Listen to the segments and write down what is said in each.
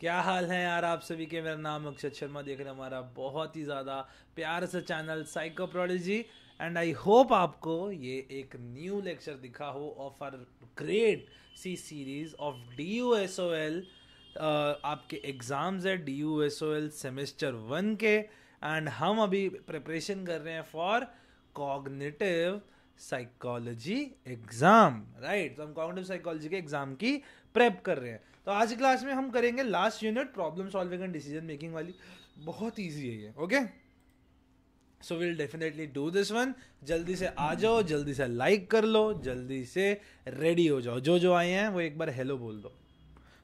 क्या हाल है यार आप सभी के मेरा नाम अक्षत शर्मा देख रहे हैं हमारा बहुत ही ज़्यादा प्यार से channel psycho prodigy and I hope आपको ये एक न्यू लेक्चर दिखा हो ऑफ आर ग्रेट सी series of D U S O L आपके एग्ज़ाम्स है D U S O L semester one के एंड हम अभी प्रिपरेशन कर रहे हैं for cognitive psychology exam right तो हम कॉग्निटिव साइकोलॉजी के एग्ज़ाम की प्रेप कर रहे हैं तो आज की क्लास में हम करेंगे last unit problem solving and decision making वाली बहुत ईजी है ये okay so will definitely do this one जल्दी से आ जाओ जल्दी से लाइक कर लो जल्दी से रेडी हो जाओ जो जो आए हैं वो एक बार हेलो बोल दो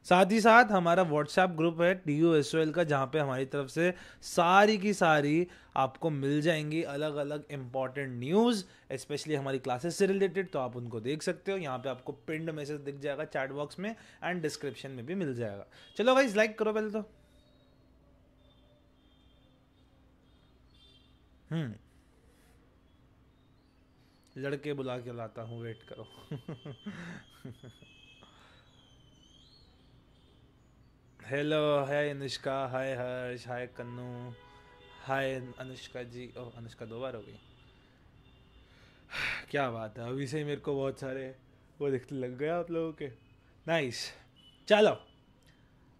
साथ ही साथ हमारा व्हाट्सएप ग्रुप है टी यू एस एल का जहाँ पे हमारी तरफ से सारी की सारी आपको मिल जाएंगी अलग अलग इंपॉर्टेंट न्यूज़ स्पेशली हमारी क्लासेस से रिलेटेड तो आप उनको देख सकते हो यहाँ पे आपको पिंड मैसेज दिख जाएगा चैट बॉक्स में एंड डिस्क्रिप्शन में भी मिल जाएगा चलो भाई लाइक करो पहले तो हम्म लड़के बुला के लाता हूँ वेट करो hello hi Anushka hi Harsh hi Kannu hi Anushka ji ओ अनुष्का दो बार हो गई क्या बात है अभी से मेरे को बहुत सारे वो दिखने लग गया आप लोगों के नाइस चलो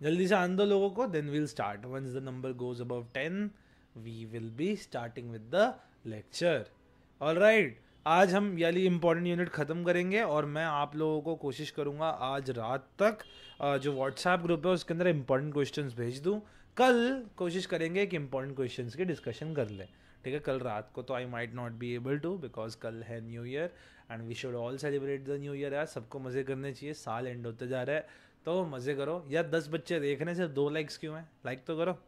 जल्दी से आन दो लोगों को then will start once the number goes above ten we will be starting with the lecture all right आज हम याली इम्पोर्टेंट यूनिट ख़त्म करेंगे और मैं आप लोगों को कोशिश करूँगा आज रात तक जो व्हाट्सएप ग्रुप है उसके अंदर इम्पोर्टेंट क्वेश्चंस भेज दूँ कल कोशिश करेंगे कि इम्पोर्टेंट क्वेश्चंस की डिस्कशन कर लें ठीक है कल रात को तो I might not be able to because कल है new year and we should all celebrate the new year यार सबको मज़े करने चाहिए साल एंड होते जा रहा है तो मज़े करो या दस बच्चे देख रहे हैं सिर्फ दो लाइक्स क्यों हैं लाइक तो करो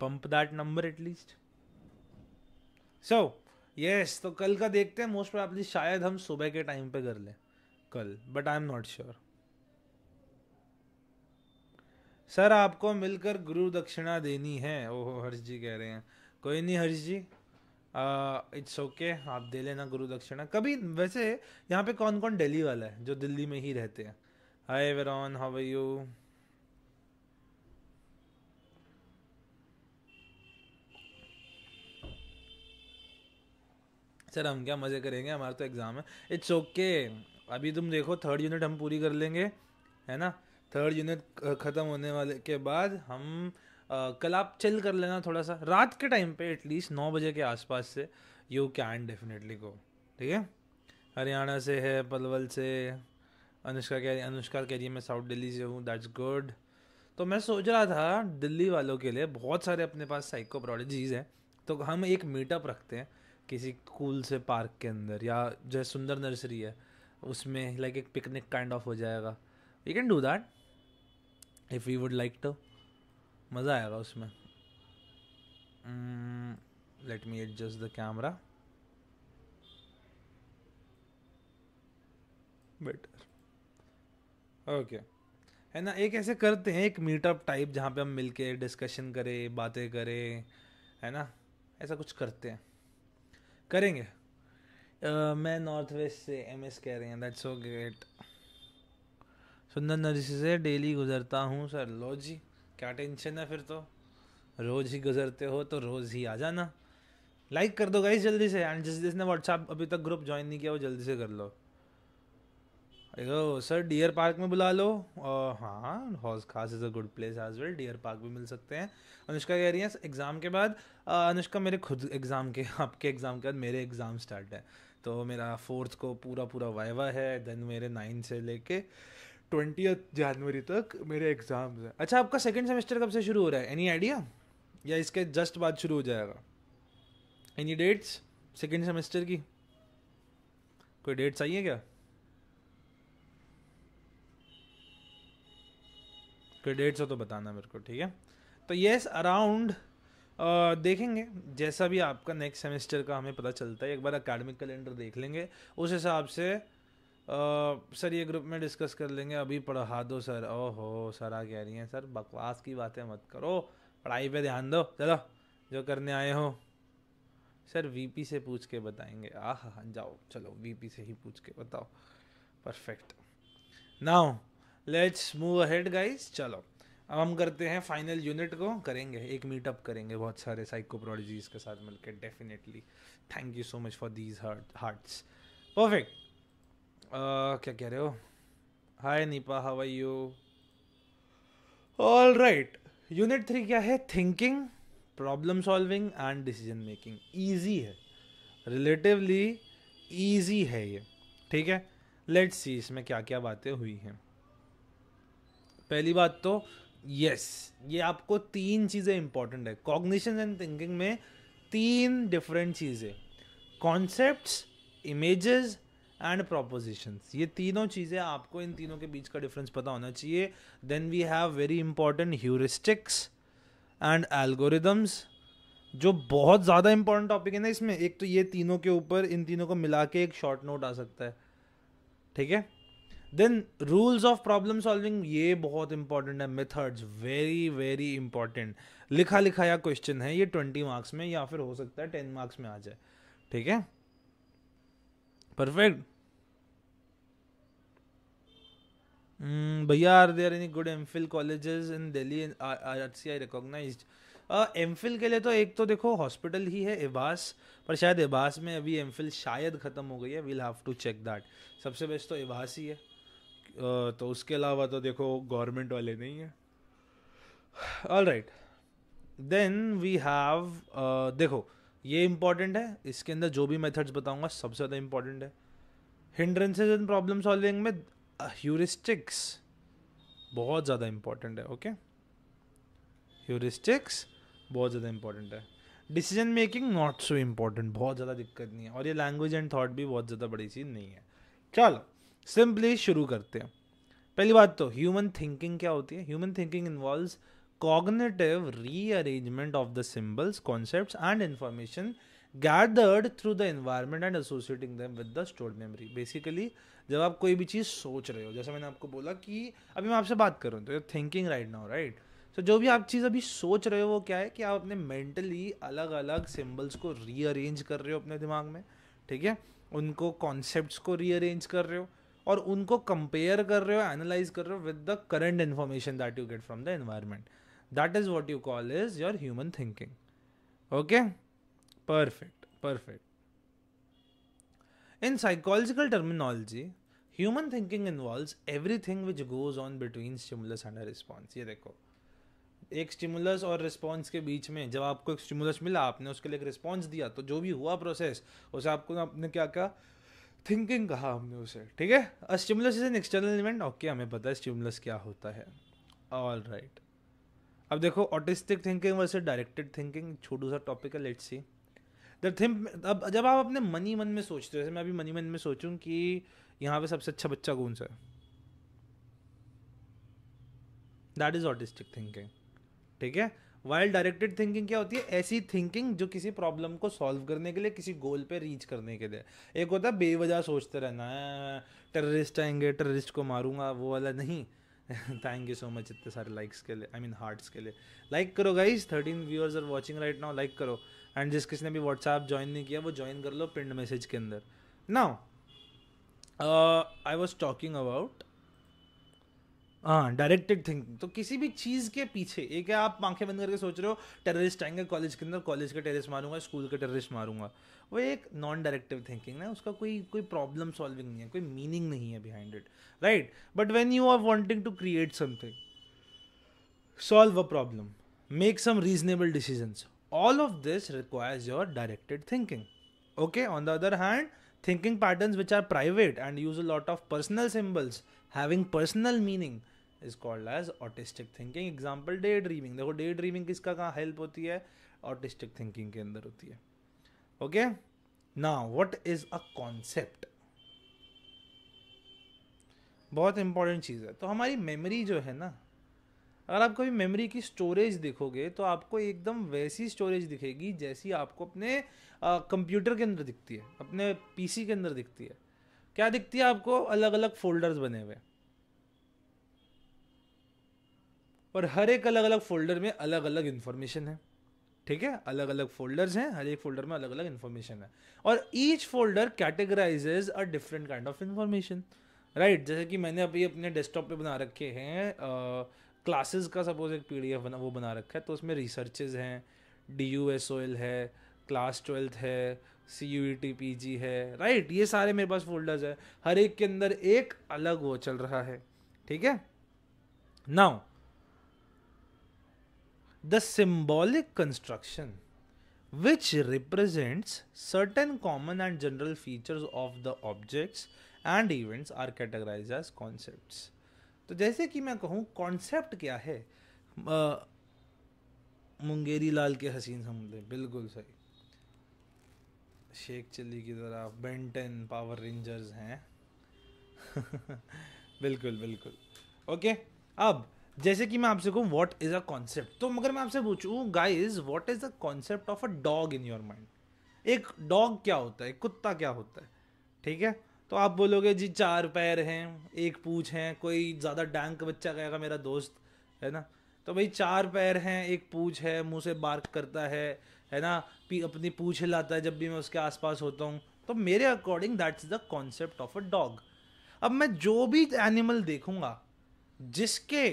pump that number at least so yes तो कल का देखते हैं मोस्ट प्रॉब्ली शायद हम सुबह के टाइम पे कर लें कल but I am not sure sir आपको मिलकर गुरु दक्षिणा देनी है ओह हर्ष जी कह रहे हैं कोई नहीं Harsh ji it's okay okay, आप दे लेना गुरु दक्षिणा कभी वैसे यहाँ पे कौन कौन दिल्ली वाला है जो दिल्ली में ही रहते हैं hi Veron how are you sir हम क्या मज़े करेंगे हमारा तो एग्ज़ाम है इट्स ओके अभी तुम देखो थर्ड यूनिट हम पूरी कर लेंगे है ना थर्ड यूनिट ख़त्म होने वाले के बाद हम आ, कल आप चिल कर लेना थोड़ा सा रात के टाइम पे एटलीस्ट नौ बजे के आसपास से यू कैन डेफिनेटली गो ठीक है हरियाणा से है पलवल से अनुष्का कह रही अनुष्का कह रही मैं साउथ दिल्ली से हूँ दैट्स गुड तो मैं सोच रहा था दिल्ली वालों के लिए बहुत सारे अपने पास साइको प्रोडजीज़ हैं तो हम एक मीटअप रखते हैं किसी कूल से पार्क के अंदर या जो है सुंदर नर्सरी है उसमें लाइक एक पिकनिक काइंड ऑफ हो जाएगा we can do that if you would like to मज़ा आएगा उसमें let me adjust the camera better okay है ना एक ऐसे करते हैं एक मीटअप टाइप जहाँ पे हम मिलके डिस्कशन करें बातें करें है ना ऐसा कुछ करते हैं करेंगे मैं नॉर्थ वेस्ट से एम एस कह रही हैं दैट्स सो ग्रेट सुंदर नर्सी से डेली गुजरता हूँ सर लो जी क्या टेंशन है फिर तो रोज़ ही गुजरते हो तो रोज़ ही आ जाना लाइक कर दो गाइस जल्दी से एंड जिस जिसने व्हाट्सएप अभी तक ग्रुप ज्वाइन नहीं किया वो जल्दी से कर लो सर डियर पार्क में बुला लो हाँ Hauz Khas is a good place as well deer park भी मिल सकते हैं अनुष्का कह रही है एग्ज़ाम के बाद अनुष्का मेरे खुद एग्ज़ाम के आपके एग्ज़ाम के बाद मेरे एग्ज़ाम स्टार्ट है तो मेरा फोर्थ को पूरा पूरा वाइवा है देन मेरे नाइन्थ से लेके ट्वेंटी जनवरी तक मेरे एग्ज़ाम्स हैं अच्छा आपका सेकेंड सेमेस्टर कब से शुरू हो रहा है एनी आइडिया या इसके जस्ट बाद शुरू हो जाएगा एनी डेट्स सेकेंड सेमेस्टर की कोई डेट्स आई है क्या कोई डेट्स हो तो बताना मेरे को ठीक है तो येस अराउंड देखेंगे जैसा भी आपका नेक्स्ट सेमेस्टर का हमें पता चलता है एक बार अकेडमिक कैलेंडर देख लेंगे उस हिसाब से सर ये ग्रुप में डिस्कस कर लेंगे अभी पढ़ा दो सर ओहो सर आ कह रही हैं सर बकवास की बातें मत करो पढ़ाई पे ध्यान दो चलो जो करने आए हो सर वीपी से पूछ के बताएंगे आह हाँ, जाओ चलो वीपी से ही पूछ के बताओ perfect now let's move ahead guys चलो अब हम करते हैं फाइनल यूनिट को करेंगे एक मीटअप करेंगे बहुत सारे साइको के साथ मिलकर definitely thank you so much for these heart hearts perfect क्या कह रहे हो hi Nipa how are you all right unit three क्या है thinking problem solving and decision making easy है रिलेटिवली ईजी है ये ठीक है लेट्स सी इसमें क्या क्या बातें हुई हैं पहली बात तो यस ये आपको तीन चीज़ें इंपॉर्टेंट है कॉग्निशन एंड थिंकिंग में तीन डिफरेंट चीज़ें कॉन्सेप्ट इमेजेस एंड प्रोपोजिशंस ये तीनों चीज़ें आपको इन तीनों के बीच का डिफरेंस पता होना चाहिए then we have very important heuristics and algorithms जो बहुत ज़्यादा इंपॉर्टेंट टॉपिक है ना इसमें एक तो ये तीनों के ऊपर इन तीनों को मिला के एक शॉर्ट नोट आ सकता है ठीक है then rules of problem solving ये बहुत इंपॉर्टेंट है मेथड्स वेरी वेरी इंपॉर्टेंट लिखा लिखा या क्वेश्चन है ये ट्वेंटी मार्क्स में या फिर हो सकता है टेन मार्क्स में आ जाए ठीक है परफेक्ट hmm, भैया are there any good M Phil college in Delhi R C I recognise M Phil के लिए तो एक तो देखो हॉस्पिटल ही है एबास पर शायद एबास में अभी एम फिल शायद ख़त्म हो गई है we'll have to check that सबसे बेस्ट तो एबास ही है तो उसके अलावा तो देखो गवर्नमेंट वाले नहीं है all right then we have देखो ये इंपॉर्टेंट है इसके अंदर जो भी मेथड्स बताऊंगा सबसे ज़्यादा इंपॉर्टेंट है हिंड्रेंसेज एंड प्रॉब्लम सॉल्विंग में ह्यूरिस्टिक्स बहुत ज़्यादा इंपॉर्टेंट है ओके ह्यूरिस्टिक्स बहुत ज़्यादा इंपॉर्टेंट है decision making not so important बहुत ज़्यादा दिक्कत नहीं है और ये लैंग्वेज एंड थॉट भी बहुत ज़्यादा बड़ी चीज़ नहीं है चलो सिंपली शुरू करते हैं पहली बात तो ह्यूमन थिंकिंग क्या होती है human thinking involve cognitive rearrangement of the symbols concept and information gathered through the environment and associating them with the stored memory basically जब आप कोई भी चीज़ सोच रहे हो जैसे मैंने आपको बोला कि अभी मैं आपसे बात कर रहा हूँ तो thinking right now right so जो भी आप चीज़ अभी सोच रहे हो वो क्या है कि आप अपने मेंटली अलग अलग सिम्बल्स को रीअरेंज कर रहे हो अपने दिमाग में ठीक है उनको कॉन्सेप्ट को रीअरेंज कर रहे हो और उनको कंपेयर कर रहे हो एनालाइज कर रहे हो with the current information that you get from the environment that is what you call is your human thinking okay perfect perfect in psychological terminology human thinking every everything which goes on between stimulus and response ये देखो एक stimulus और response के बीच में जब आपको एक stimulus मिला आपने उसके लिए एक रिस्पॉन्स दिया तो जो भी हुआ प्रोसेस उसे आपको आपने क्या क्या थिंकिंग कहा हमने उसे ठीक है stimulus is an external event okay हमें पता है स्टिमुलस क्या होता है ऑल राइट right. अब देखो autistic thinking versus directed thinking छोटू सा टॉपिक है लेट्स सी द थिंक अब जब आप अपने मनी मन में सोचते हो जैसे मैं अभी मनी मन में सोचूं कि यहाँ पे सबसे अच्छा बच्चा कौन सा है दैट इज ऑटिस्टिक थिंकिंग ठीक है वाइल्ड डायरेक्टेड थिंकिंग क्या होती है ऐसी थिंकिंग जो किसी प्रॉब्लम को सॉल्व करने के लिए किसी गोल पे रीच करने के लिए एक होता है बेवजह सोचते रहना है टेररिस्ट आएंगे टेररिस्ट को मारूंगा वो वाला नहीं थैंक यू सो मच इतने सारे लाइक्स के लिए आई मीन हार्ट्स के लिए लाइक करो guys thirteen viewers are watching right now like करो एंड जिस किसी ने भी व्हाट्सएप ज्वाइन नहीं किया वो ज्वाइन कर लो पिंड मैसेज के अंदर now I was talking about हाँ डायरेक्टेड थिंक तो किसी भी चीज़ के पीछे एक है आप आंखें बंद करके सोच रहे हो टेररिस्ट आएंगे कॉलेज के अंदर कॉलेज का टेररिस्ट मारूंगा स्कूल का टेररिस्ट मारूंगा वो एक नॉन डायरेक्टिव थिंकिंग है उसका कोई कोई प्रॉब्लम सॉल्विंग नहीं है कोई मीनिंग नहीं है behind it right but when you are wanting to create something solve a problem make some reasonable decision all of this requires your directed thinking okay on the other hand thinking pattern which are private and use a lot of personal symbols having personal meaning is called as autistic thinking example day dreaming देखो day dreaming किसका कहाँ help होती है autistic thinking के अंदर होती है okay ना वट इज अ कॉन्सेप्ट बहुत इंपॉर्टेंट चीज़ है तो हमारी मेमोरी जो है ना अगर आप कभी मेमोरी की स्टोरेज देखोगे तो आपको एकदम वैसी स्टोरेज दिखेगी जैसी आपको अपने कंप्यूटर के अंदर दिखती है अपने पीसी के अंदर दिखती है क्या दिखती है आपको अलग अलग फोल्डर्स बने हुए और हर एक अलग अलग फोल्डर में अलग अलग इन्फॉर्मेशन है ठीक है अलग अलग फोल्डर्स हैं हर एक फोल्डर में अलग अलग इन्फॉर्मेशन है और each folder categorises a different kind of information right जैसे कि मैंने अभी अपने डेस्कटॉप पे बना रखे हैं क्लासेस का सपोज एक पी बना वो बना रखा है तो उसमें रिसर्चेज हैं D U S O L है क्लास ट्वेल्थ है C U E T P G है राइट ये सारे मेरे पास फोल्डर्स है हर एक के अंदर एक अलग वो चल रहा है ठीक है now the symbolic construction which represents certain common and general features of the objects and events are categorized as concepts. तो जैसे कि मैं कहूँ कॉन्सेप्ट क्या है आ, मुंगेरी लाल के हसीन हमले बिल्कुल सही शेख चिल्ली की तरफ बेंटन पावर रेंजर्स हैं बिल्कुल बिल्कुल ओके अब जैसे कि मैं आपसे कहूँ व्हाट इज़ अ कॉन्सेप्ट तो मगर मैं आपसे पूछूँ guys what is the concept of a dog in your mind एक डॉग क्या होता है कुत्ता क्या होता है ठीक है तो आप बोलोगे जी चार पैर हैं एक पूछ हैं कोई ज़्यादा डैंक बच्चा कहेगा मेरा दोस्त है ना तो भाई चार पैर हैं एक पूछ है मुंह से बार्क करता है है ना अपनी पूछ हिलाता है जब भी मैं उसके आसपास होता हूँ तो मेरे according that's the concept of a dog अब मैं जो भी एनिमल देखूंगा जिसके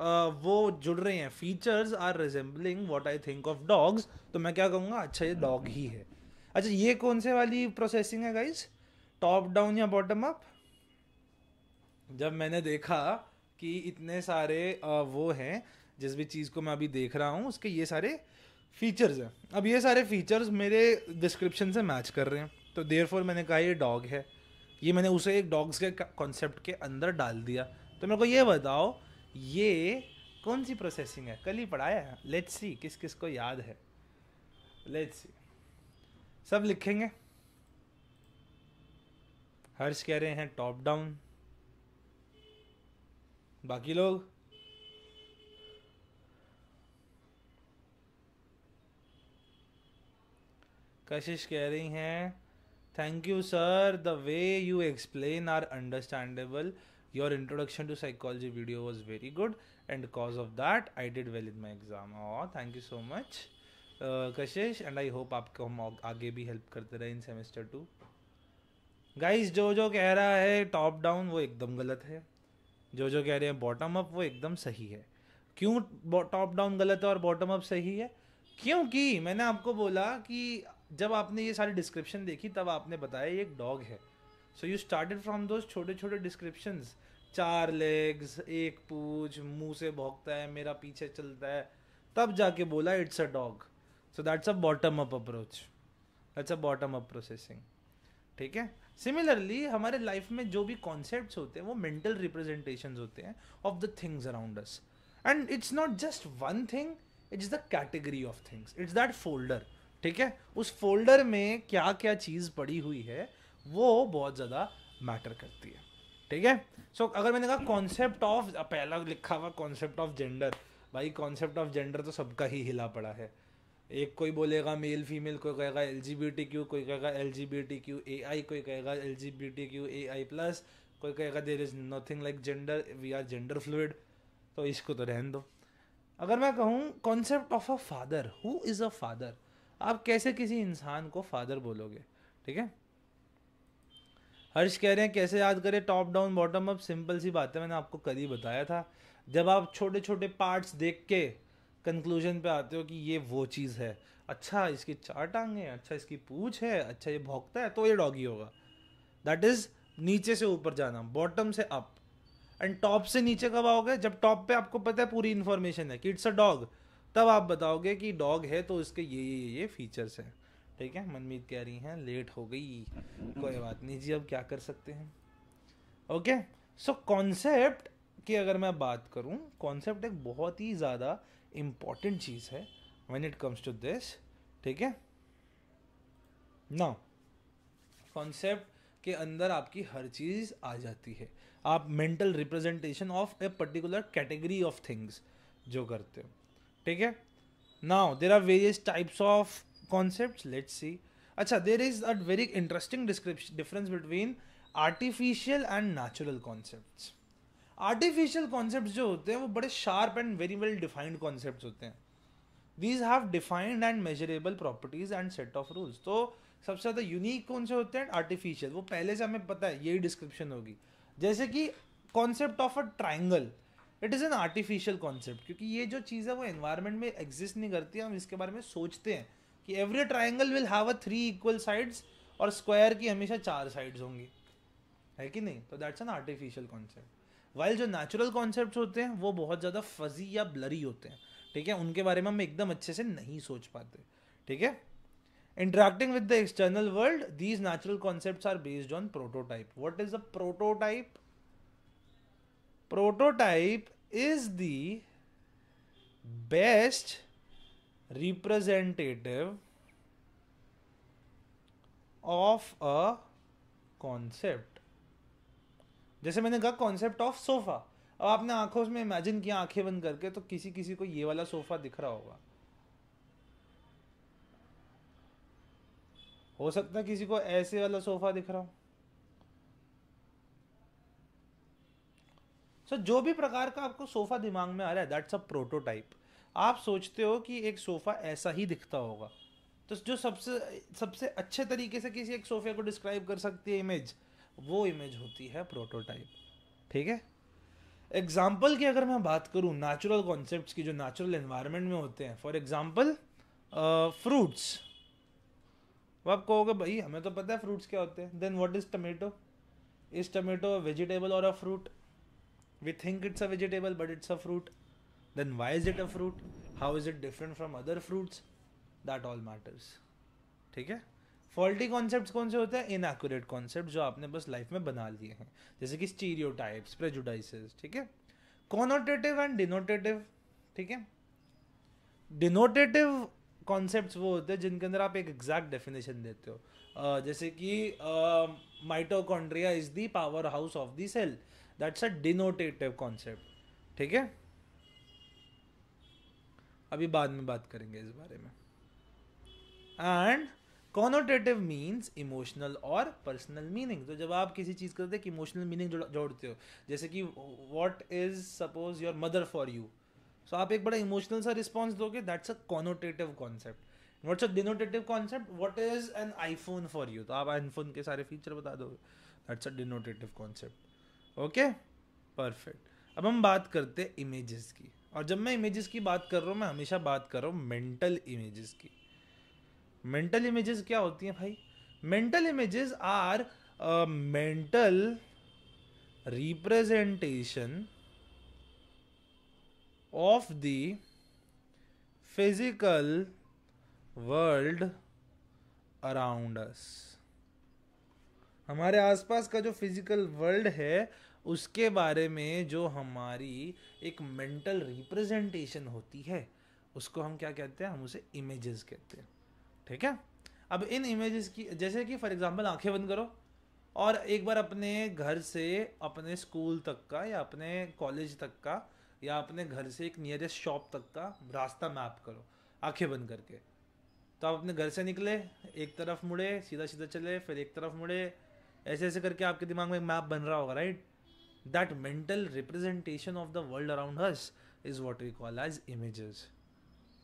वो जुड़ रहे हैं features are resembling what I think of dogs तो मैं क्या कहूँगा अच्छा ये डॉग ही है अच्छा ये कौन से वाली प्रोसेसिंग है गाइज टॉप डाउन या बॉटम अप जब मैंने देखा कि इतने सारे वो हैं जिस भी चीज़ को मैं अभी देख रहा हूँ उसके ये सारे फीचर्स हैं अब ये सारे फीचर्स मेरे डिस्क्रिप्शन से मैच कर रहे हैं तो देयर मैंने कहा ये डॉग है ये मैंने उसे एक डॉग्स के कॉन्सेप्ट के अंदर डाल दिया तो मेरे को ये बताओ ये कौन सी प्रोसेसिंग है कल ही पढ़ाया है लेट्स सी किस किस को याद है लेट्स सी सब लिखेंगे हर्ष कह रहे हैं टॉप डाउन बाकी लोग कशिश कह रही हैं thank you sir the way you explain are understandable your introduction to psychology video was very good and because of that i did well in my exam oh thank you so much uh, Kashish and I hope आपको हम आगे भी help करते रहे इन semester two guys जो जो कह रहा है टॉप डाउन वो एकदम गलत है जो जो कह रहे हैं बॉटम अप वो एकदम सही है क्यों टॉप डाउन गलत है और बॉटम अप सही है क्योंकि मैंने आपको बोला कि जब आपने ये सारी डिस्क्रिप्शन देखी तब आपने बताया ये एक डॉग है so you started from those छोटे छोटे डिस्क्रिप्शन चार लेग्स एक पूछ मुंह से भोंकता है मेरा पीछे चलता है तब जाके बोला it's a dog so that's a bottom up approach that's a bottom up processing ठीक है सिमिलरली हमारे लाइफ में जो भी कॉन्सेप्ट होते हैं वो मेंटल रिप्रेजेंटेशन होते हैं of the things around us and it's not just one thing it's the category of things it's that folder ठीक है उस फोल्डर में क्या क्या चीज़ पड़ी हुई है वो बहुत ज़्यादा मैटर करती है ठीक है सो so, अगर मैंने कहा कॉन्सेप्ट ऑफ पहला लिखा हुआ कॉन्सेप्ट ऑफ जेंडर भाई कॉन्सेप्ट ऑफ जेंडर तो सबका ही हिला पड़ा है एक कोई बोलेगा मेल फीमेल कोई कहेगा L G B T Q कोई कहेगा L G B T Q A I कोई कहेगा L G B T Q A I plus कोई कहेगा there is nothing like gender we are gender fluid तो इसको तो रहन दो अगर मैं कहूँ concept of a father who is a father आप कैसे किसी इंसान को फादर बोलोगे ठीक है हर्ष कह रहे हैं कैसे याद करें top down bottom up simple सी बात है मैंने आपको कल ही बताया था जब आप छोटे छोटे पार्ट्स देख के कंक्लूजन पे आते हो कि ये वो चीज़ है अच्छा इसकी चार टांगे अच्छा इसकी पूछ है अच्छा ये भोंकता है तो ये डॉगी होगा दैट इज़ नीचे से ऊपर जाना बॉटम से अप एंड टॉप से नीचे कब आओगे जब टॉप पे आपको पता है पूरी इन्फॉर्मेशन है कि इट्स अ डॉग तब आप बताओगे कि डॉग है तो इसके ये ये ये फीचर्स हैं ठीक है मनमीत कह रही हैं लेट हो गई कोई बात नहीं जी अब क्या कर सकते हैं ओके सो कॉन्सेप्ट की अगर मैं बात करूँ कॉन्सेप्ट एक बहुत ही ज़्यादा इम्पॉर्टेंट चीज़ है when it comes to this ठीक है ना कॉन्सेप्ट के अंदर आपकी हर चीज़ आ जाती है आप mental representation of a particular category of things जो करते हो ठीक है now there are various types of concept let's see अच्छा there is a very interesting description difference between artificial and natural concept artificial concept जो होते हैं वो बड़े sharp and very well defined concept होते हैं these have defined and measurable properties and set of rules तो सबसे ज़्यादा यूनिक कौन से होते हैं आर्टिफिशियल वो पहले से हमें पता है यही डिस्क्रिप्शन होगी जैसे कि concept of a triangle it is an artificial concept क्योंकि ये जो चीज़ है वो एनवायरमेंट में एग्जिस्ट नहीं करती है हम इसके बारे में सोचते हैं कि every triangle will have a three equal sides और स्क्वायर की हमेशा चार साइड्स होंगी है कि नहीं तो that's an artificial concept while जो नेचुरल कॉन्सेप्ट होते हैं वो बहुत ज़्यादा फजी या ब्लरी होते हैं ठीक है उनके बारे में हम एकदम अच्छे से नहीं सोच पाते ठीक है interacting with the external world these natural concept are based on prototype what is a prototype prototype is the best representative of a concept जैसे मैंने कहा कॉन्सेप्ट ऑफ सोफा अब आपने आंखों में इमेजिन किया आंखें बंद करके तो किसी किसी को ये वाला सोफा दिख रहा होगा हो सकता है किसी को ऐसे वाला सोफा दिख रहा हो सो so, जो भी प्रकार का आपको सोफा दिमाग में आ रहा है दैट्स अ प्रोटोटाइप आप सोचते हो कि एक सोफ़ा ऐसा ही दिखता होगा तो जो सबसे सबसे अच्छे तरीके से किसी एक सोफ़े को डिस्क्राइब कर सकती है इमेज वो इमेज होती है प्रोटोटाइप ठीक है एग्जाम्पल की अगर मैं बात करूँ नेचुरल कॉन्सेप्ट की जो नेचुरल इन्वायरमेंट में होते हैं फॉर एग्जाम्पल फ्रूट्स वो आप कहोगे भाई हमें तो पता है फ्रूट्स क्या होते हैं then what is tomato is tomato vegetable और a fruit we think it's a vegetable but it's a fruit then why is it a fruit how is it different from other fruits that all matters ठीक है faulty concept कौन से होते हैं inaccurate concept जो आपने बस life में बना लिए हैं जैसे कि स्टीरियो टाइप्स ठीक है कॉनोटेटिव एंड डिनोटेटिव ठीक है डिनोटेटिव कॉन्सेप्ट वो होते हैं जिनके अंदर आप एक एग्जैक्ट डेफिनेशन देते हो uh, जैसे कि mitochondria is the power house of the cell that's a denotative concept ठीक है अभी बाद में बात करेंगे इस बारे में एंड कॉनोटेटिव मीन्स इमोशनल और पर्सनल मीनिंग तो जब आप किसी चीज़ करते कि इमोशनल मीनिंग जोड़ते हो जैसे कि what is suppose your mother for you so आप एक बड़ा इमोशनल सा रिस्पॉन्स दोगे that's a connotative concept what's a denotative concept what is an iPhone for you तो आप आईफोन के सारे फीचर बता दोगे that's a denotative concept okay perfect अब हम बात करते हैं इमेजेस की और जब मैं इमेजेस की बात कर रहा हूँ मैं हमेशा बात कर रहा हूँ मेंटल इमेजेस की मेंटल इमेजेस क्या होती हैं भाई mental images are mental representation of the physical world around us हमारे आसपास का जो फिजिकल वर्ल्ड है उसके बारे में जो हमारी एक मेंटल रिप्रेजेंटेशन होती है उसको हम क्या कहते हैं हम उसे इमेजेस कहते हैं ठीक है अब इन इमेजेस की जैसे कि फॉर एग्जांपल आंखें बंद करो और एक बार अपने घर से अपने स्कूल तक का या अपने कॉलेज तक का या अपने घर से एक नियरेस्ट शॉप तक का रास्ता मैप करो आंखें बंद करके तो आप अपने घर से निकले एक तरफ मुड़े सीधा सीधा चले फिर एक तरफ मुड़े ऐसे ऐसे करके आपके दिमाग में एक मैप बन रहा होगा right that mental representation of the world around us is what we call as images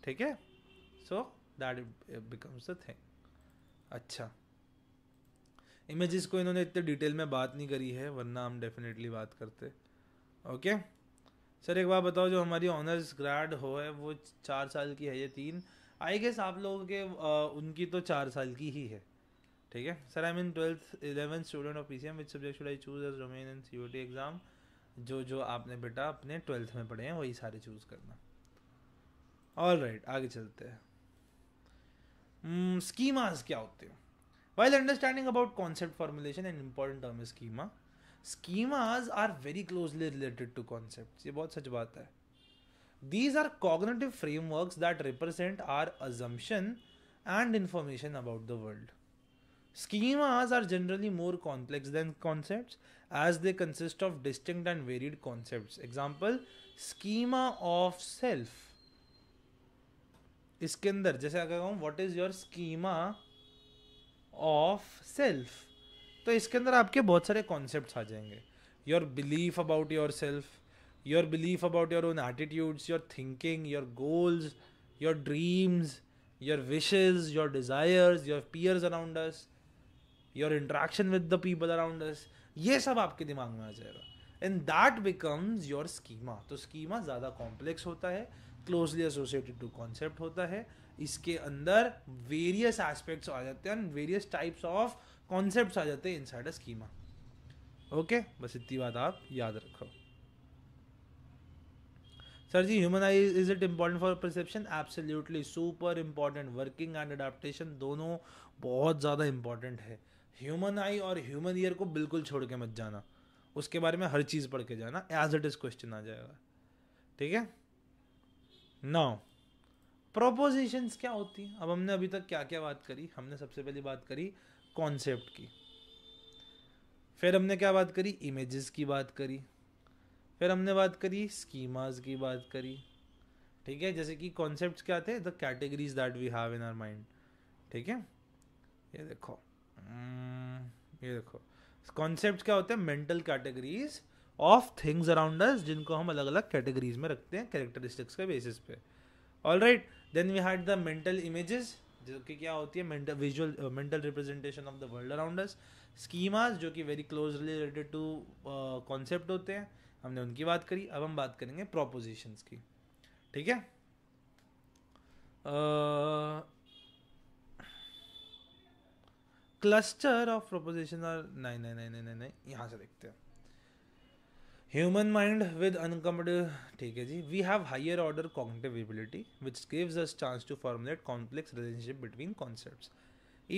ठीक है so that becomes the thing अच्छा इमेजेस को इन्होंने इतने डिटेल में बात नहीं करी है वरना हम डेफिनेटली बात करते ओके सर एक बार बताओ जो हमारी ऑनर्स ग्रेड हो है वो चार साल की है या तीन आई गेस आप लोगों के आ, उनकी तो चार साल की ही है ठीक है sir I mean twelfth eleventh student of P which subject should I choose as रोमेन and C O T exam जो जो आपने बेटा अपने ट्वेल्थ में पढ़े हैं वही सारे चूज करना ऑल राइट right, आगे चलते हैं स्कीमाज hmm, क्या होते हैं while understanding about concept formulation and important term schema schemas are very closely related to concept ये बहुत सच बात है these are cognitive framework that represent our assumption and information about the world Schemas are generally more complex than concepts as they consist of distinct and varied concepts. Example, schema of self. इसके अंदर जैसे अगर कहूँ what is your schema of self तो इसके अंदर आपके बहुत सारे कॉन्सेप्ट आ जाएंगे your belief about your self your belief about your own attitudes your thinking your goals your dreams your wishes your desires your peers around us your interaction with the people around us ये सब आपके दिमाग में आ जाएगा and that becomes your schema तो schema ज़्यादा complex होता है क्लोजली एसोसिएटेड टू कॉन्सेप्ट होता है इसके अंदर वेरियस एस्पेक्ट्स आ जाते हैं वेरियस टाइप्स ऑफ कॉन्सेप्ट आ जाते हैं inside a schema okay बस इतनी बात आप याद रखो sir ji human eye is it important for perception absolutely super important working and adaptation दोनों बहुत ज़्यादा इम्पॉर्टेंट है ह्यूमन आई और ह्यूमन ईयर को बिल्कुल छोड़ के मत जाना उसके बारे में हर चीज़ पढ़ के जाना एज इट इज़ क्वेश्चन आ जाएगा ठीक है नौ प्रोपोजिशंस क्या होती हैं अब हमने अभी तक क्या क्या बात करी हमने सबसे पहली बात करी कॉन्सेप्ट की फिर हमने क्या बात करी इमेजेस की बात करी फिर हमने बात करी स्कीमाज की बात करी ठीक है जैसे कि कॉन्सेप्ट क्या थे the categories that we have in our mind ठीक है ये देखो हम्म, ये देखो कॉन्सेप्ट क्या होते हैं mental categories of things around us जिनको हम अलग अलग कैटेगरीज में रखते हैं कैरेक्टरिस्टिक्स के बेसिस पे all right then we had the mental images जो कि क्या होती है mental visual mental representation of the world around us schemas जो कि very closely related to concept होते हैं हमने उनकी बात करी अब हम बात करेंगे प्रोपोजिशंस की ठीक है uh, क्लस्टर ऑफ प्रोपोजिशन और नहीं नहीं नहीं नहीं नहीं नहीं यहाँ से देखते हैं ह्यूमन माइंड विद अनकम्फर्टेबल ठीक है जी we have higher order cognitive ability which gives us chance to formulate complex relationship between concept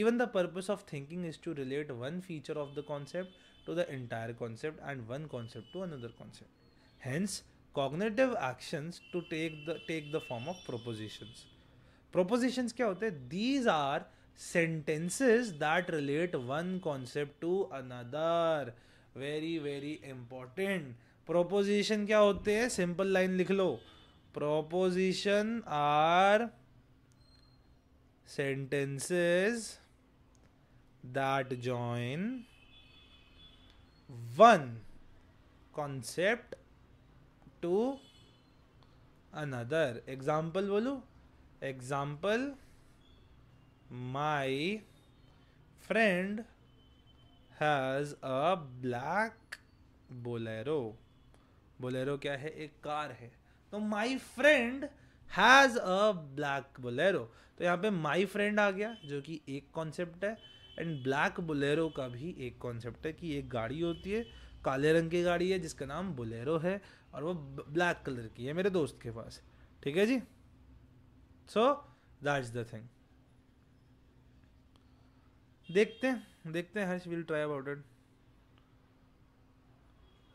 even the purpose of thinking is to relate one feature of the concept to the entire concept and one concept to another concept hence cognitive actions to take the take the form of propositions propositions क्या होते हैं these are sentences that relate one concept to another very very important proposition क्या होते हैं simple line लिख लो proposition are sentences that join one concept to another example बोलो example My friend has a black Bolero Bolero क्या है एक car है तो my friend has a black Bolero तो यहाँ पे माई फ्रेंड आ गया जो कि एक कॉन्सेप्ट है एंड ब्लैक बोलेरो का भी एक कॉन्सेप्ट है कि एक गाड़ी होती है काले रंग की गाड़ी है जिसका नाम बुलेरो है और वो ब्लैक कलर की है मेरे दोस्त के पास ठीक है जी सो दैट्स द थिंग देखते हैं देखते हैं Harsh will try about it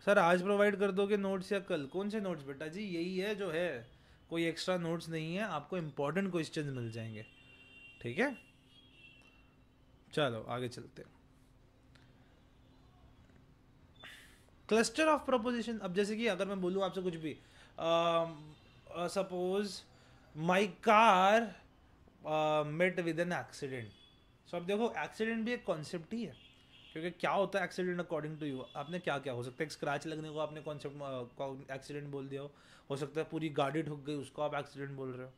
sir आज प्रोवाइड कर दोगे नोट्स या कल कौन से नोट्स बेटा जी यही है जो है कोई एक्स्ट्रा नोट्स नहीं है आपको इम्पोर्टेंट क्वेश्चन मिल जाएंगे ठीक है चलो आगे चलते क्लस्टर ऑफ प्रपोजिशन अब जैसे कि अगर मैं बोलूँ आपसे कुछ भी suppose my car met with an accident so अब देखो एक्सीडेंट भी एक कॉन्सेप्ट ही है क्योंकि क्या होता है एक्सीडेंट अकॉर्डिंग टू यू आपने क्या क्या हो सकता है स्क्रैच लगने को आपने कॉन्सेप्ट एक्सीडेंट बोल दिया हो हो सकता है पूरी गाड़ी ठुक गई उसको आप एक्सीडेंट बोल रहे हो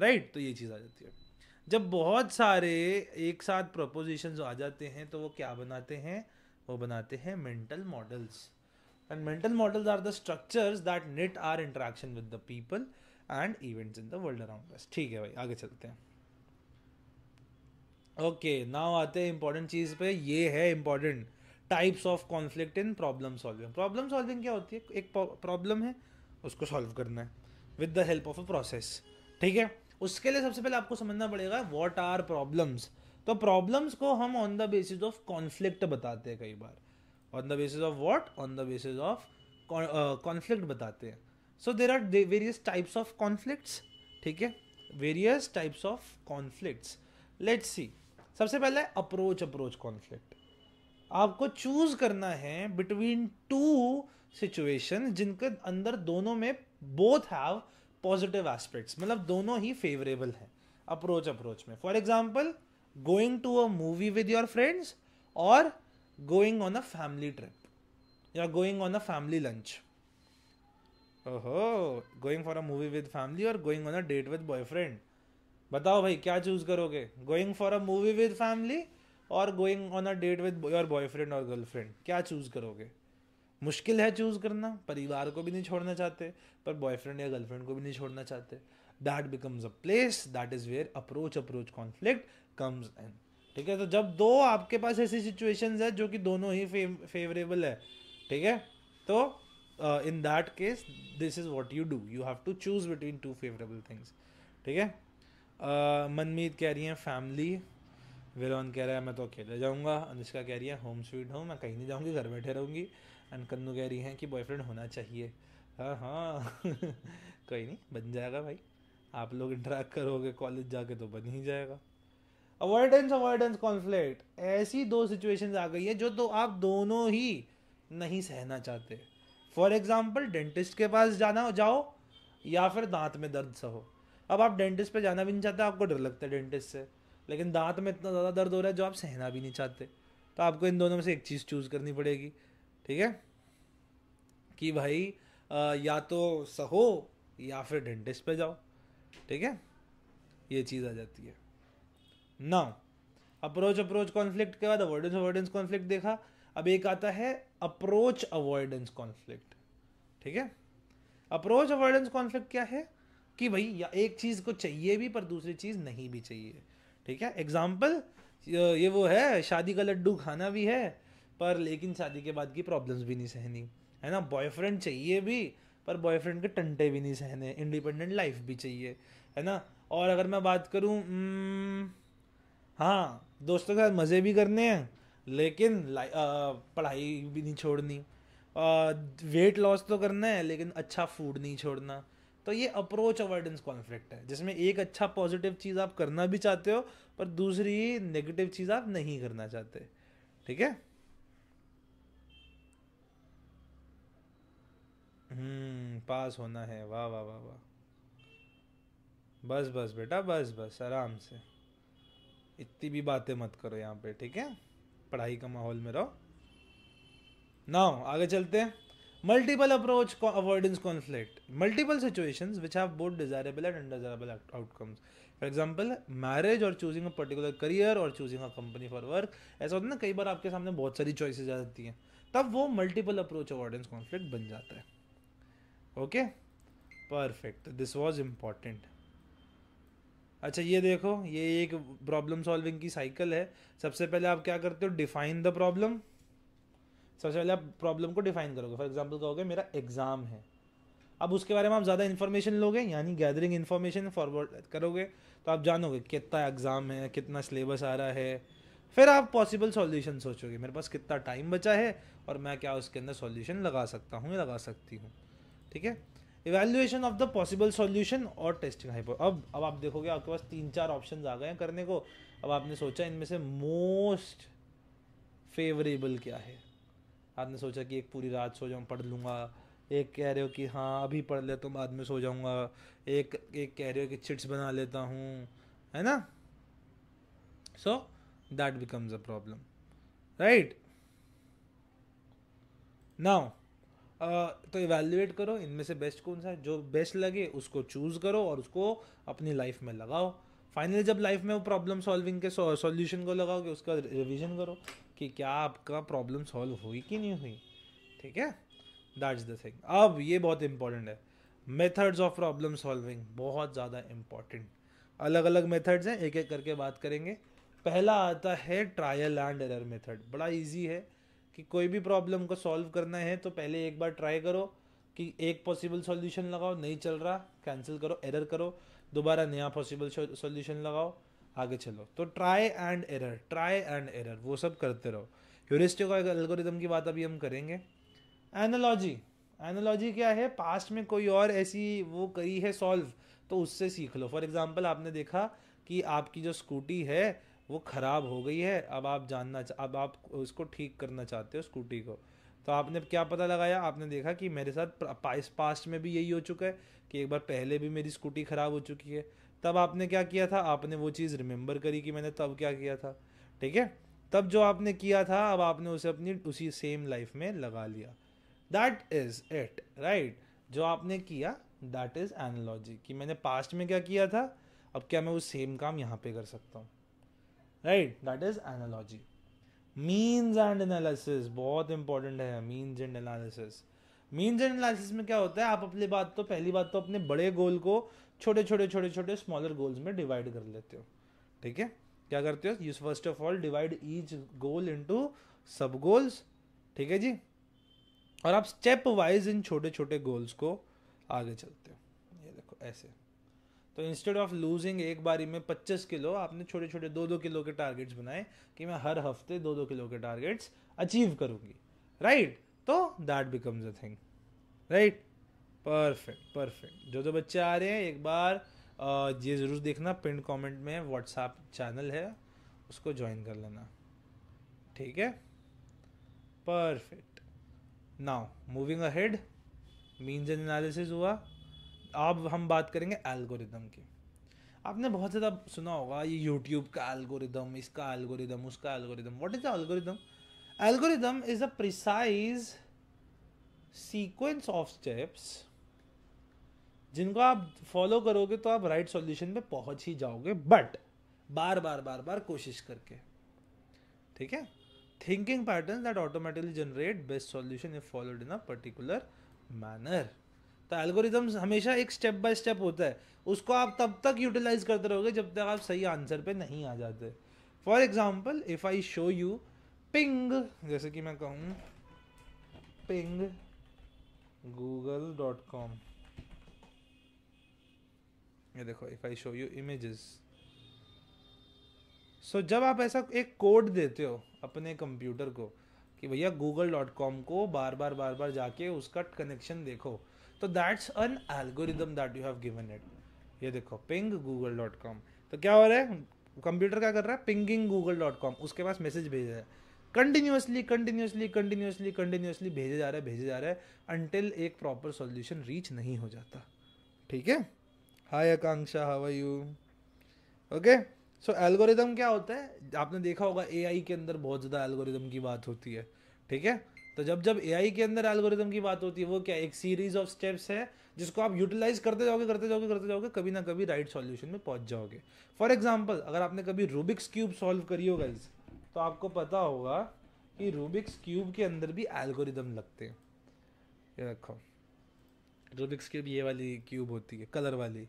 राइट right? तो ये चीज़ आ जाती है जब बहुत सारे एक साथ प्रपोजिशन आ जाते हैं तो वो क्या बनाते हैं वो बनाते हैं mental models and mental models are the structures that net our interaction with the people and events in the world around ठीक है भाई आगे चलते हैं ओके नाउ आते हैं इंपॉर्टेंट चीज़ पे ये है important types of conflict in problem solving problem solving क्या होती है एक प्रॉब्लम है उसको सॉल्व करना है with the help of a process ठीक है उसके लिए सबसे पहले आपको समझना पड़ेगा वॉट आर प्रॉब्लम्स तो प्रॉब्लम्स को हम on the basis of conflict बताते हैं कई बार on the basis of what on the basis of conflict बताते हैं so there are various types of conflicts ठीक है various types of conflicts let's see सबसे पहले अप्रोच अप्रोच कॉन्फ्लिक्ट आपको चूज करना है बिटवीन टू सिचुएशन जिनके अंदर दोनों में बोथ हैव पॉजिटिव एस्पेक्ट्स मतलब दोनों ही फेवरेबल हैं अप्रोच अप्रोच में for example going to a movie with your friends और going on a family trip या going on a family lunch ओहो going for a movie with family और going on a date with boyfriend बताओ भाई क्या choose करोगे going for a movie with family और going on a date with your boyfriend और girlfriend क्या choose करोगे मुश्किल है चूज करना परिवार को भी नहीं छोड़ना चाहते पर बॉयफ्रेंड या गर्लफ्रेंड को भी नहीं छोड़ना चाहते that becomes a place that is where approach approach conflict comes in ठीक है तो जब दो आपके पास ऐसी सिचुएशन है जो कि दोनों ही फेवरेबल है ठीक है तो in that case this is what you do you have to choose between two favourable things ठीक है मनमीत कह रही हैं फैमिली विलोन कह रहा है मैं तो अकेले जाऊँगा अनुष्का कह रही है होम स्वीट होम मैं कहीं नहीं जाऊँगी घर बैठे रहूँगी एंड कन्नू कह रही हैं कि बॉयफ्रेंड होना चाहिए हाँ हाँ कोई नहीं बन जाएगा भाई आप लोग इंटरेक्ट करोगे कॉलेज जाके तो बन ही जाएगा अवॉइडेंस अवॉइडेंस कॉन्फ्लिक्ट ऐसी दो सिचुएशन आ गई है जो तो आप दोनों ही नहीं सहना चाहते फॉर एग्जाम्पल डेंटिस्ट के पास जाना जाओ या फिर दांत में दर्द सहो अब आप डेंटिस्ट पे जाना भी नहीं चाहते आपको डर लगता है डेंटिस्ट से लेकिन दांत में इतना ज़्यादा दर्द हो रहा है जो आप सहना भी नहीं चाहते तो आपको इन दोनों में से एक चीज़ चूज़ करनी पड़ेगी ठीक है कि भाई आ, या तो सहो या फिर डेंटिस्ट पे जाओ ठीक है ये चीज़ आ जाती है ना अप्रोच अप्रोच कॉन्फ्लिक्ट के बाद अवॉइडेंस अवॉइडेंस कॉन्फ्लिक्ट देखा अब एक आता है अप्रोच अवॉइडेंस कॉन्फ्लिक्ट ठीक है अप्रोच अवॉइडेंस कॉन्फ्लिक्ट क्या है कि भाई या एक चीज़ को चाहिए भी पर दूसरी चीज़ नहीं भी चाहिए ठीक है एग्जाम्पल ये वो है शादी का लड्डू खाना भी है पर लेकिन शादी के बाद की प्रॉब्लम्स भी नहीं सहनी है ना बॉयफ्रेंड चाहिए भी पर बॉयफ्रेंड के टंटे भी नहीं सहने इंडिपेंडेंट लाइफ भी चाहिए है ना और अगर मैं बात करूँ हम्म, हाँ दोस्तों के साथ मज़े भी करने हैं लेकिन आ, पढ़ाई भी नहीं छोड़नी वेट लॉस तो करना है लेकिन अच्छा फूड नहीं छोड़ना तो ये अप्रोच अवॉइडेंस कॉन्फ्लिक्ट है जिसमें एक अच्छा पॉजिटिव चीज़ आप करना भी चाहते हो पर दूसरी नेगेटिव चीज़ आप नहीं करना चाहते ठीक है हम्म पास होना है वाह वाह वाह वाह बस बस बेटा बस बस आराम से इतनी भी बातें मत करो यहाँ पे ठीक है पढ़ाई का माहौल में रहो ना आगे चलते हैं multiple approach co- avoidance conflict multiple situations which have both desirable and undesirable act- for example marriage और चूजिंग अ पर्टिकुलर करियर और choosing a company for work ऐसा होता है ना कई बार आपके सामने बहुत सारी चॉइसेस आ जाती हैं तब वो मल्टीपल अप्रोच अवॉर्डेंस कॉन्फ्लिक्ट बन जाता है okay perfect this was important अच्छा ये देखो ये एक प्रॉब्लम सॉल्विंग की साइकिल है सबसे पहले आप क्या करते हो डिफाइन द प्रॉब्लम सबसे पहले आप प्रॉब्लम को डिफाइन करोगे फॉर एग्जाम्पल कहोगे मेरा एग्ज़ाम है अब उसके बारे में आप ज़्यादा इन्फॉर्मेशन लोगे यानी गैदरिंग इन्फॉर्मेशन फॉरवर्ड करोगे तो आप जानोगे कितना एग्ज़ाम है कितना सिलेबस आ रहा है फिर आप पॉसिबल सॉल्यूशन सोचोगे मेरे पास कितना टाइम बचा है और मैं क्या उसके अंदर सॉल्यूशन लगा सकता हूँ या लगा सकती हूँ ठीक है evaluation of the possible solution और टेस्टिंग हाइपो अब अब आप देखोगे आपके पास तीन चार ऑप्शन आ गए हैं करने को अब आपने सोचा इनमें से मोस्ट फेवरेबल क्या है आपने सोचा कि एक पूरी रात सो जाऊँ पढ़ लूँगा एक कह रहे हो कि हाँ अभी पढ़ लेता तो हूँ बाद में सो जाऊँगा एक एक कह रहे हो कि चिट्स बना लेता हूँ है ना so that becomes a problem right now तो इवेल्युएट करो इनमें से बेस्ट कौन सा है जो बेस्ट लगे उसको चूज़ करो और उसको अपनी लाइफ में लगाओ फाइनली जब लाइफ में वो प्रॉब्लम सॉल्विंग के सॉल्यूशन को लगाओगे उसका रिवीजन करो कि क्या आपका प्रॉब्लम सॉल्व हुई कि नहीं हुई ठीक है दैट्स द थिंग अब ये बहुत इंपॉर्टेंट है मेथड्स ऑफ प्रॉब्लम सॉल्विंग बहुत ज़्यादा इम्पॉर्टेंट अलग अलग मेथड्स हैं एक एक करके बात करेंगे पहला आता है ट्रायल एंड एरर मेथड बड़ा इजी है कि कोई भी प्रॉब्लम को सॉल्व करना है तो पहले एक बार ट्राई करो कि एक पॉसिबल सॉल्यूशन लगाओ नहीं चल रहा कैंसिल करो एरर करो दोबारा नया पॉसिबल सॉल्यूशन लगाओ आगे चलो तो try and error try and error वो सब करते रहो ह्यूरिस्टिक और एल्गोरिदम की बात अभी हम करेंगे एनोलॉजी एनोलॉजी क्या है पास्ट में कोई और ऐसी वो करी है सॉल्व तो उससे सीख लो फॉर एग्जाम्पल आपने देखा कि आपकी जो स्कूटी है वो ख़राब हो गई है अब आप जानना अब आप उसको ठीक करना चाहते हो स्कूटी को तो आपने क्या पता लगाया आपने देखा कि मेरे साथ पास्ट में भी यही हो चुका है कि एक बार पहले भी मेरी स्कूटी ख़राब हो चुकी है तब आपने क्या किया था आपने वो चीज़ रिमेंबर करी कि मैंने तब क्या किया था ठीक है तब जो आपने किया था अब आपने उसे अपनी उसी सेम लाइफ में लगा लिया दैट इज इट राइट जो आपने किया दैट इज एनोलॉजी कि मैंने पास्ट में क्या किया था अब क्या मैं वो सेम काम यहाँ पे कर सकता हूँ right that is analogy means and analysis बहुत इंपॉर्टेंट है means and analysis means and analysis में क्या होता है आप अपनी बात तो पहली बात तो अपने बड़े गोल को छोटे छोटे छोटे छोटे स्मॉलर गोल्स में डिवाइड कर लेते हो ठीक है क्या करते हो you first of all divide each goal into sub goals ठीक है जी और आप स्टेप वाइज इन छोटे छोटे गोल्स को आगे चलते हो ये देखो ऐसे तो इंस्टेड ऑफ लूजिंग एक बारी में 25 किलो आपने छोटे छोटे दो दो किलो के टारगेट्स बनाए कि मैं हर हफ्ते दो दो किलो के टारगेट्स अचीव करूंगी राइट right? तो that becomes a thing right perfect perfect जो जो बच्चे आ रहे हैं एक बार ये ज़रूर देखना पिन कमेंट में व्हाट्सएप चैनल है उसको ज्वाइन कर लेना ठीक है perfect now moving ahead means and analysis हुआ अब हम बात करेंगे एल्गोरिदम की आपने बहुत ज़्यादा सुना होगा ये यूट्यूब का एल्गोरिदम इसका एल्गोरिदम उसका algorithm what is the algorithm algorithm is a precise sequence of steps जिनको आप फॉलो करोगे तो आप राइट सॉल्यूशन पे पहुंच ही जाओगे बट बार बार बार बार कोशिश करके ठीक है thinking pattern that automatically generate best solution if followed in a particular manner तो एल्गोरिदम्स हमेशा एक स्टेप बाय स्टेप होता है उसको आप तब तक यूटिलाइज करते रहोगे जब तक आप सही आंसर पे नहीं आ जाते for example if I show you ping जैसे कि मैं कहूँ पिंग गूगल डॉट कॉम ये देखो if I show you images so जब आप ऐसा एक कोड देते हो अपने कंप्यूटर को कि भैया गूगल डॉट कॉम को बार बार बार बार जाके उसका कनेक्शन देखो तो that's an algorithm that you have given it ये देखो पिंग गूगल डॉट कॉम तो क्या हो रहा है कंप्यूटर क्या कर रहा है पिंगिंग गूगल डॉट कॉम उसके पास मैसेज भेज रहा है कंटिन्यूसली कंटिन्यूसली कंटिन्यूसली कंटिन्यूसली भेजे जा रहा है भेजे जा रहा है अनटिल एक प्रॉपर सॉल्यूशन रीच नहीं हो जाता ठीक है hi Akanksha how you okay so algorithm क्या होता है आपने देखा होगा ए के अंदर बहुत ज़्यादा एल्गोरिदम की बात होती है ठीक है तो जब जब ए के अंदर एल्गोरिदम की बात होती है वो क्या एक सीरीज ऑफ स्टेप्स है जिसको आप यूटिलाइज करते जाओगे करते जाओगे करते जाओगे कभी ना कभी राइट सॉल्यूशन में पहुंच जाओगे फॉर एग्जाम्पल अगर आपने कभी रूबिक्स क्यूब सॉल्व करी हो गाइज तो आपको पता होगा कि रूबिक्स क्यूब के अंदर भी एल्गोरिदम लगते हैं ये रखो रूबिक्स क्यूब ये वाली क्यूब होती है कलर वाली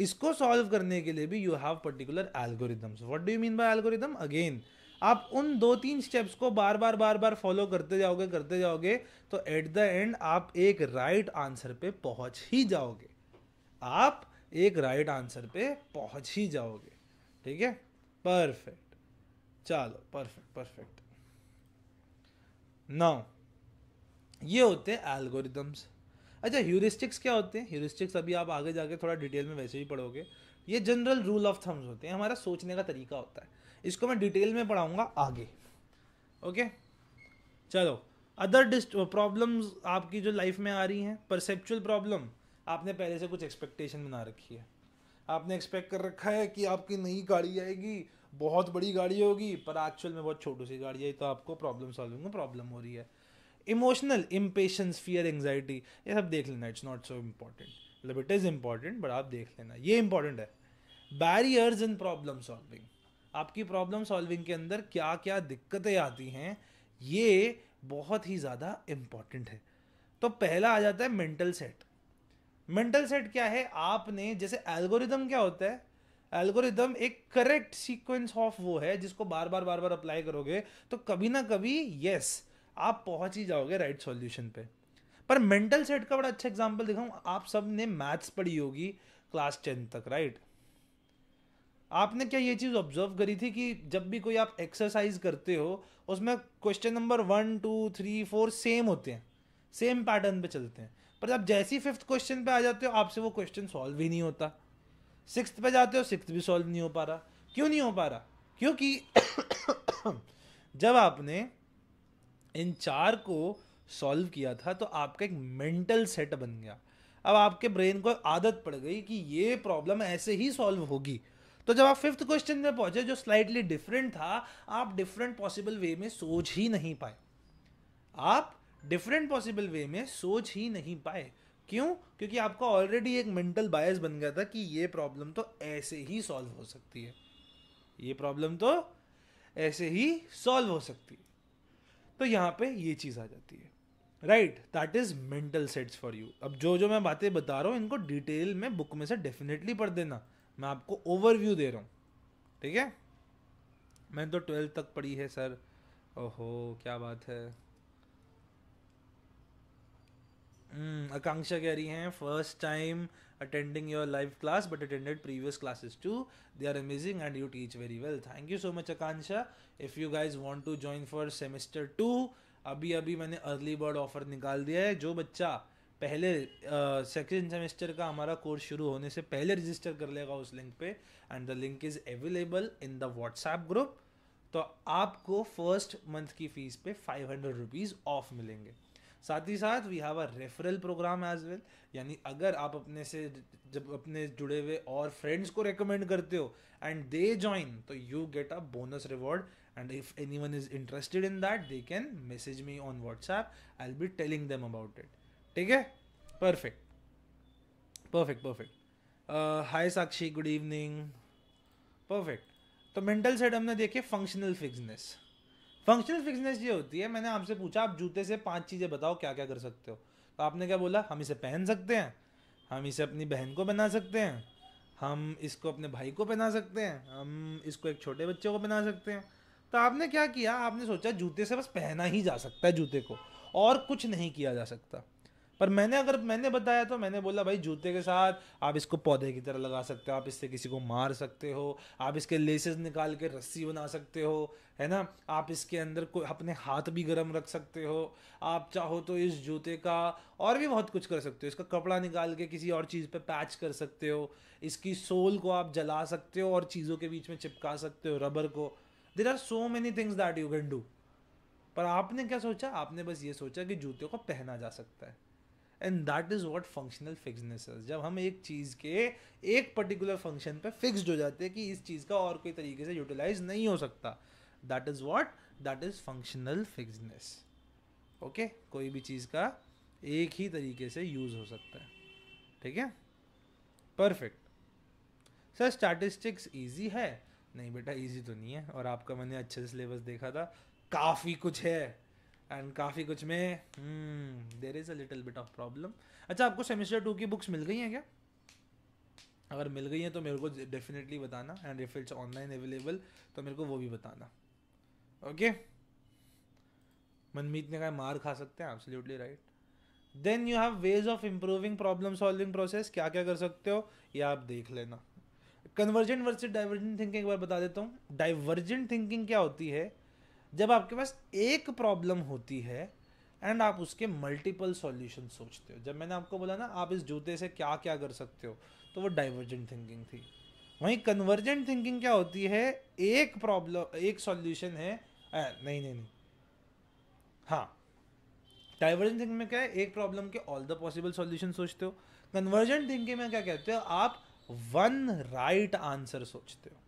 इसको सॉल्व करने के लिए भी you have particular algorithms what do you mean by algorithm again आप उन दो तीन स्टेप्स को बार बार बार बार फॉलो करते जाओगे करते जाओगे तो एट द एंड आप एक राइट right आंसर पे पहुंच ही जाओगे आप एक राइट right आंसर पे पहुंच ही जाओगे ठीक है परफेक्ट चलो परफेक्ट परफेक्ट नाउ ये होते हैं एल्गोरिदम्स अच्छा ह्यूरिस्टिक्स क्या होते हैं ह्यूरिस्टिक्स अभी आप आगे जाके थोड़ा डिटेल में वैसे भी पढ़ोगे ये जनरल रूल ऑफ थम्स होते हैं हमारा सोचने का तरीका होता है इसको मैं डिटेल में पढ़ाऊँगा आगे ओके चलो अदर डिस्ट प्रॉब्लम्स आपकी जो लाइफ में आ रही हैं परसेप्चुअल प्रॉब्लम आपने पहले से कुछ एक्सपेक्टेशन बना रखी है आपने एक्सपेक्ट कर रखा है कि आपकी नई गाड़ी आएगी बहुत बड़ी गाड़ी होगी पर एक्चुअल में बहुत छोटी सी गाड़ी आई तो आपको प्रॉब्लम सॉल्विंग में प्रॉब्लम हो रही है इमोशनल इम्पेशंस फियर एंगजाइटी ये सब देख लेना इट्स नॉट सो इम्पॉर्टेंट मतलब इट इज़ इम्पॉर्टेंट बट आप देख लेना ये इंपॉर्टेंट है बैरियर्स इन प्रॉब्लम सॉल्विंग आपकी प्रॉब्लम सॉल्विंग के अंदर क्या क्या दिक्कतें आती हैं ये बहुत ही ज़्यादा इम्पॉर्टेंट है तो पहला आ जाता है मेंटल सेट मेंटल सेट क्या है आपने जैसे एल्गोरिदम क्या होता है एल्गोरिदम एक करेक्ट सीक्वेंस ऑफ वो है जिसको बार बार बार बार अप्लाई करोगे तो कभी ना कभी यस yes, आप पहुंच ही जाओगे राइट सॉल्यूशन पे पर मेंटल सेट का बड़ा अच्छा एग्जाम्पल दिखाऊं आप सब ने मैथ्स पढ़ी होगी क्लास टेन तक राइट आपने क्या ये चीज़ ऑब्जर्व करी थी कि जब भी कोई आप एक्सरसाइज करते हो उसमें question number one two three four same होते हैं सेम पैटर्न पे चलते हैं पर आप जैसी फिफ्थ क्वेश्चन पे आ जाते हो आपसे वो क्वेश्चन सॉल्व ही नहीं होता सिक्स पे जाते हो सिक्स भी सॉल्व नहीं हो पा रहा क्यों नहीं हो पा रहा क्योंकि जब आपने इन चार को सॉल्व किया था तो आपका एक मेंटल सेट बन गया अब आपके ब्रेन को आदत पड़ गई कि ये प्रॉब्लम ऐसे ही सॉल्व होगी तो जब आप फिफ्थ क्वेश्चन में पहुंचे जो स्लाइटली डिफरेंट था आप डिफरेंट पॉसिबल वे में सोच ही नहीं पाए आप डिफरेंट पॉसिबल वे में सोच ही नहीं पाए क्यों क्योंकि आपका ऑलरेडी एक मेंटल बायस बन गया था कि ये प्रॉब्लम तो ऐसे ही सॉल्व हो सकती है ये प्रॉब्लम तो ऐसे ही सॉल्व हो सकती है तो यहाँ पे ये चीज़ आ जाती है right that is mental sets for you अब जो जो मैं बातें बता रहा हूँ इनको डिटेल में बुक में से डेफिनेटली पढ़ देना मैं आपको ओवरव्यू दे रहा हूँ ठीक है मैंने तो ट्वेल्थ तक पढ़ी है सर ओहो क्या बात है हम्म, आकांक्षा कह रही हैं first time attending your live class but attended previous classes too. They are amazing and you teach very well. Thank you so much, Akansha. If you guys want to join for semester 2 अभी अभी मैंने early bird offer निकाल दिया है जो बच्चा पहले second uh, semester का हमारा कोर्स शुरू होने से पहले रजिस्टर कर लेगा उस लिंक पे and the link is available in the WhatsApp group तो आपको फर्स्ट मंथ की फ़ीस पे फाइव हंड्रेड रुपीज़ ऑफ मिलेंगे साथ ही साथ we have a referral program as well यानी अगर आप अपने से जब अपने जुड़े हुए और फ्रेंड्स को रिकमेंड करते हो एंड दे ज्वाइन तो you get a bonus reward and if anyone is interested in that they can message me on WhatsApp I will be telling them about it ठीक है perfect perfect perfect hi Sakshi good evening perfect तो mental set हमने देखे functional fixedness functional fitness ये होती है मैंने आपसे पूछा आप जूते से पांच चीज़ें बताओ क्या क्या कर सकते हो तो आपने क्या बोला हम इसे पहन सकते हैं हम इसे अपनी बहन को पहना सकते हैं हम इसको अपने भाई को पहना सकते हैं हम इसको एक छोटे बच्चे को पहना सकते हैं तो आपने क्या किया आपने सोचा जूते से बस पहना ही जा सकता है जूते को और कुछ नहीं किया जा सकता पर मैंने अगर मैंने बताया तो मैंने बोला भाई जूते के साथ आप इसको पौधे की तरह लगा सकते हो आप इससे किसी को मार सकते हो आप इसके लेसेस निकाल के रस्सी बना सकते हो है ना आप इसके अंदर को अपने हाथ भी गर्म रख सकते हो आप चाहो तो इस जूते का और भी बहुत कुछ कर सकते हो इसका कपड़ा निकाल के किसी और चीज़ पे पैच कर सकते हो इसकी सोल को आप जला सकते हो और चीज़ों के बीच में चिपका सकते हो रबर को there are so many things that you can do पर आपने क्या सोचा आपने बस ये सोचा कि जूते को पहना जा सकता है and that is what functional fixedness जब हम एक चीज़ के एक पर्टिकुलर फंक्शन पे फिक्सड हो जाते हैं कि इस चीज़ का और कोई तरीके से यूटिलाइज नहीं हो सकता that is what that is functional fixedness okay कोई भी चीज़ का एक ही तरीके से यूज़ हो सकता है ठीक है परफेक्ट सर स्टैटिस्टिक्स ईजी है नहीं बेटा ईजी तो नहीं है और आपका मैंने अच्छे से सिलेबस देखा था काफ़ी कुछ है एंड काफ़ी कुछ में there is a little bit of problem अच्छा आपको सेमिस्टर टू की बुक्स मिल गई हैं क्या अगर मिल गई हैं तो मेरे को डेफिनेटली बताना and if it's online available तो मेरे को वो भी बताना ओके मनमीत ने कहा मार खा सकते हैं absolutely right then you have ways of improving problem solving process क्या क्या कर सकते हो ये आप देख लेना कन्वर्जेंट वर्सेज डाइवर्जेंट थिंकिंग एक बार बता देता हूँ डाइवर्जेंट थिंकिंग क्या होती है जब आपके पास एक प्रॉब्लम होती है एंड आप उसके मल्टीपल सॉल्यूशन सोचते हो जब मैंने आपको बोला ना आप इस जूते से क्या क्या कर सकते हो तो वो डाइवर्जेंट थिंकिंग थी वहीं कन्वर्जेंट थिंकिंग क्या होती है एक प्रॉब्लम एक सॉल्यूशन है आ, नहीं नहीं नहीं हाँ डाइवर्जेंट थिंकिंग में क्या है एक प्रॉब्लम के ऑल द पॉसिबल सॉल्यूशन सोचते हो कन्वर्जेंट थिंकिंग में क्या कहते हो आप वन राइट आंसर सोचते हो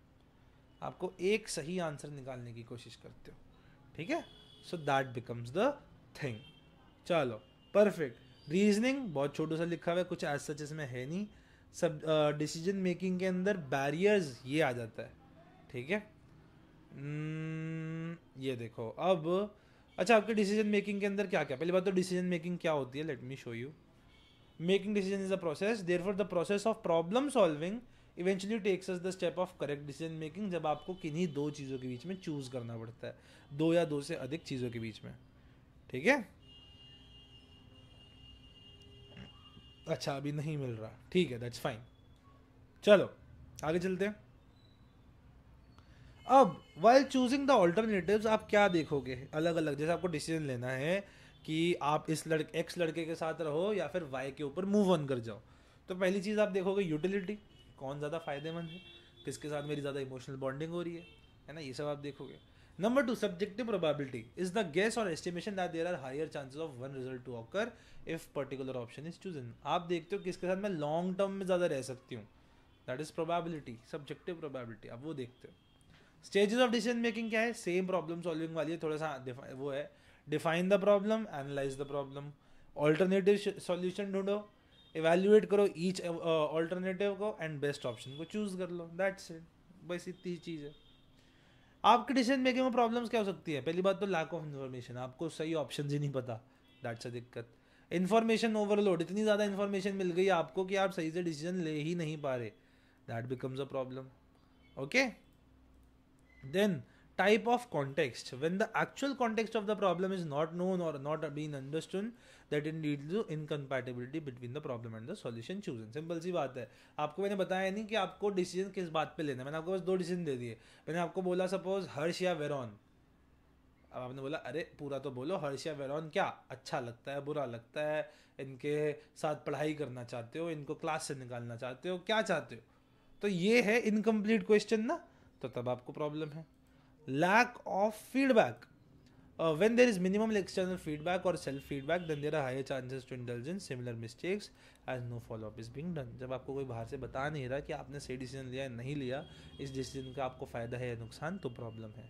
आपको एक सही आंसर निकालने की कोशिश करते हो ठीक है so that becomes the thing चलो परफेक्ट रीजनिंग बहुत छोटो सा लिखा हुआ है कुछ ऐसा सच इसमें है नहीं सब डिसीजन uh, मेकिंग के अंदर बैरियर्स ये आ जाता है ठीक है hmm, ये देखो अब अच्छा आपके डिसीजन मेकिंग के अंदर क्या क्या पहली बात तो डिसीजन मेकिंग क्या होती है let me show you making decision is a process there for the process of problem solving eventually takes us the step of correct decision making जब आपको किन्हीं दो चीज़ों के बीच में चूज़ करना पड़ता है दो या दो से अधिक चीज़ों के बीच में ठीक है अच्छा अभी नहीं मिल रहा ठीक है दैट्स फाइन चलो आगे चलते हैं अब वाइल चूजिंग द ऑल्टरनेटिव आप क्या देखोगे अलग अलग जैसे आपको डिसीजन लेना है कि आप इस लड़के एक्स लड़के के साथ रहो या फिर वाई के ऊपर मूव ऑन कर जाओ तो पहली चीज़ आप देखोगे यूटिलिटी कौन ज़्यादा फ़ायदेमंद है किसके साथ मेरी ज़्यादा इमोशनल बॉन्डिंग हो रही है है ना ये सब आप देखोगे number two subjective probability is the guess और estimation that there are higher chances of one result to occur if particular option is chosen आप देखते हो किसके साथ मैं लॉन्ग टर्म में ज़्यादा रह सकती हूँ that is probability subjective probability आप वो देखते हो स्टेजेस ऑफ डिसीजन मेकिंग क्या है सेम प्रॉब्लम सॉल्विंग वाली है थोड़ा सा वो है define the problem analyze the problem alternative solution ढूंढो इवेल्यूएट करो ईच ऑल्टरनेटिव uh, uh, को एंड बेस्ट ऑप्शन को चूज कर लो दैट्स इट बस इतनी ही चीज़ है आपकी डिसीजन मेकिंग में प्रॉब्लम्स क्या हो सकती है पहली बात तो लैक ऑफ इन्फॉर्मेशन आपको सही ऑप्शन ही नहीं पता दैट्स अ दिक्कत इन्फॉर्मेशन ओवरलोड इतनी ज़्यादा इन्फॉर्मेशन मिल गई आपको कि आप सही से डिसीजन ले ही नहीं पा रहे that becomes a problem okay then type of context when the actual context of the problem is not known or not being understood that it leads to incompatibility between the problem and the solution chosen simple सी बात है आपको मैंने बताया नहीं कि आपको decision किस बात पे लेना है मैंने आपको बस दो डिसीजन दे दिए मैंने आपको बोला सपोज हर्ष या वेरॉन अब आपने बोला अरे पूरा तो बोलो हर्ष या वेरॉन क्या अच्छा लगता है बुरा लगता है इनके साथ पढ़ाई करना चाहते हो इनको क्लास से निकालना चाहते हो क्या चाहते हो तो ये है इनकम्प्लीट क्वेश्चन ना तो तब आपको प्रॉब्लम है lack of feedback. Uh, when there is minimum external feedback or self feedback, then there are higher chances to indulge in similar mistakes as no follow up is being done. जब आपको कोई बाहर से बता नहीं रहा कि आपने सही डिसीजन लिया नहीं लिया इस डिसीजन का आपको फ़ायदा है या नुकसान तो प्रॉब्लम है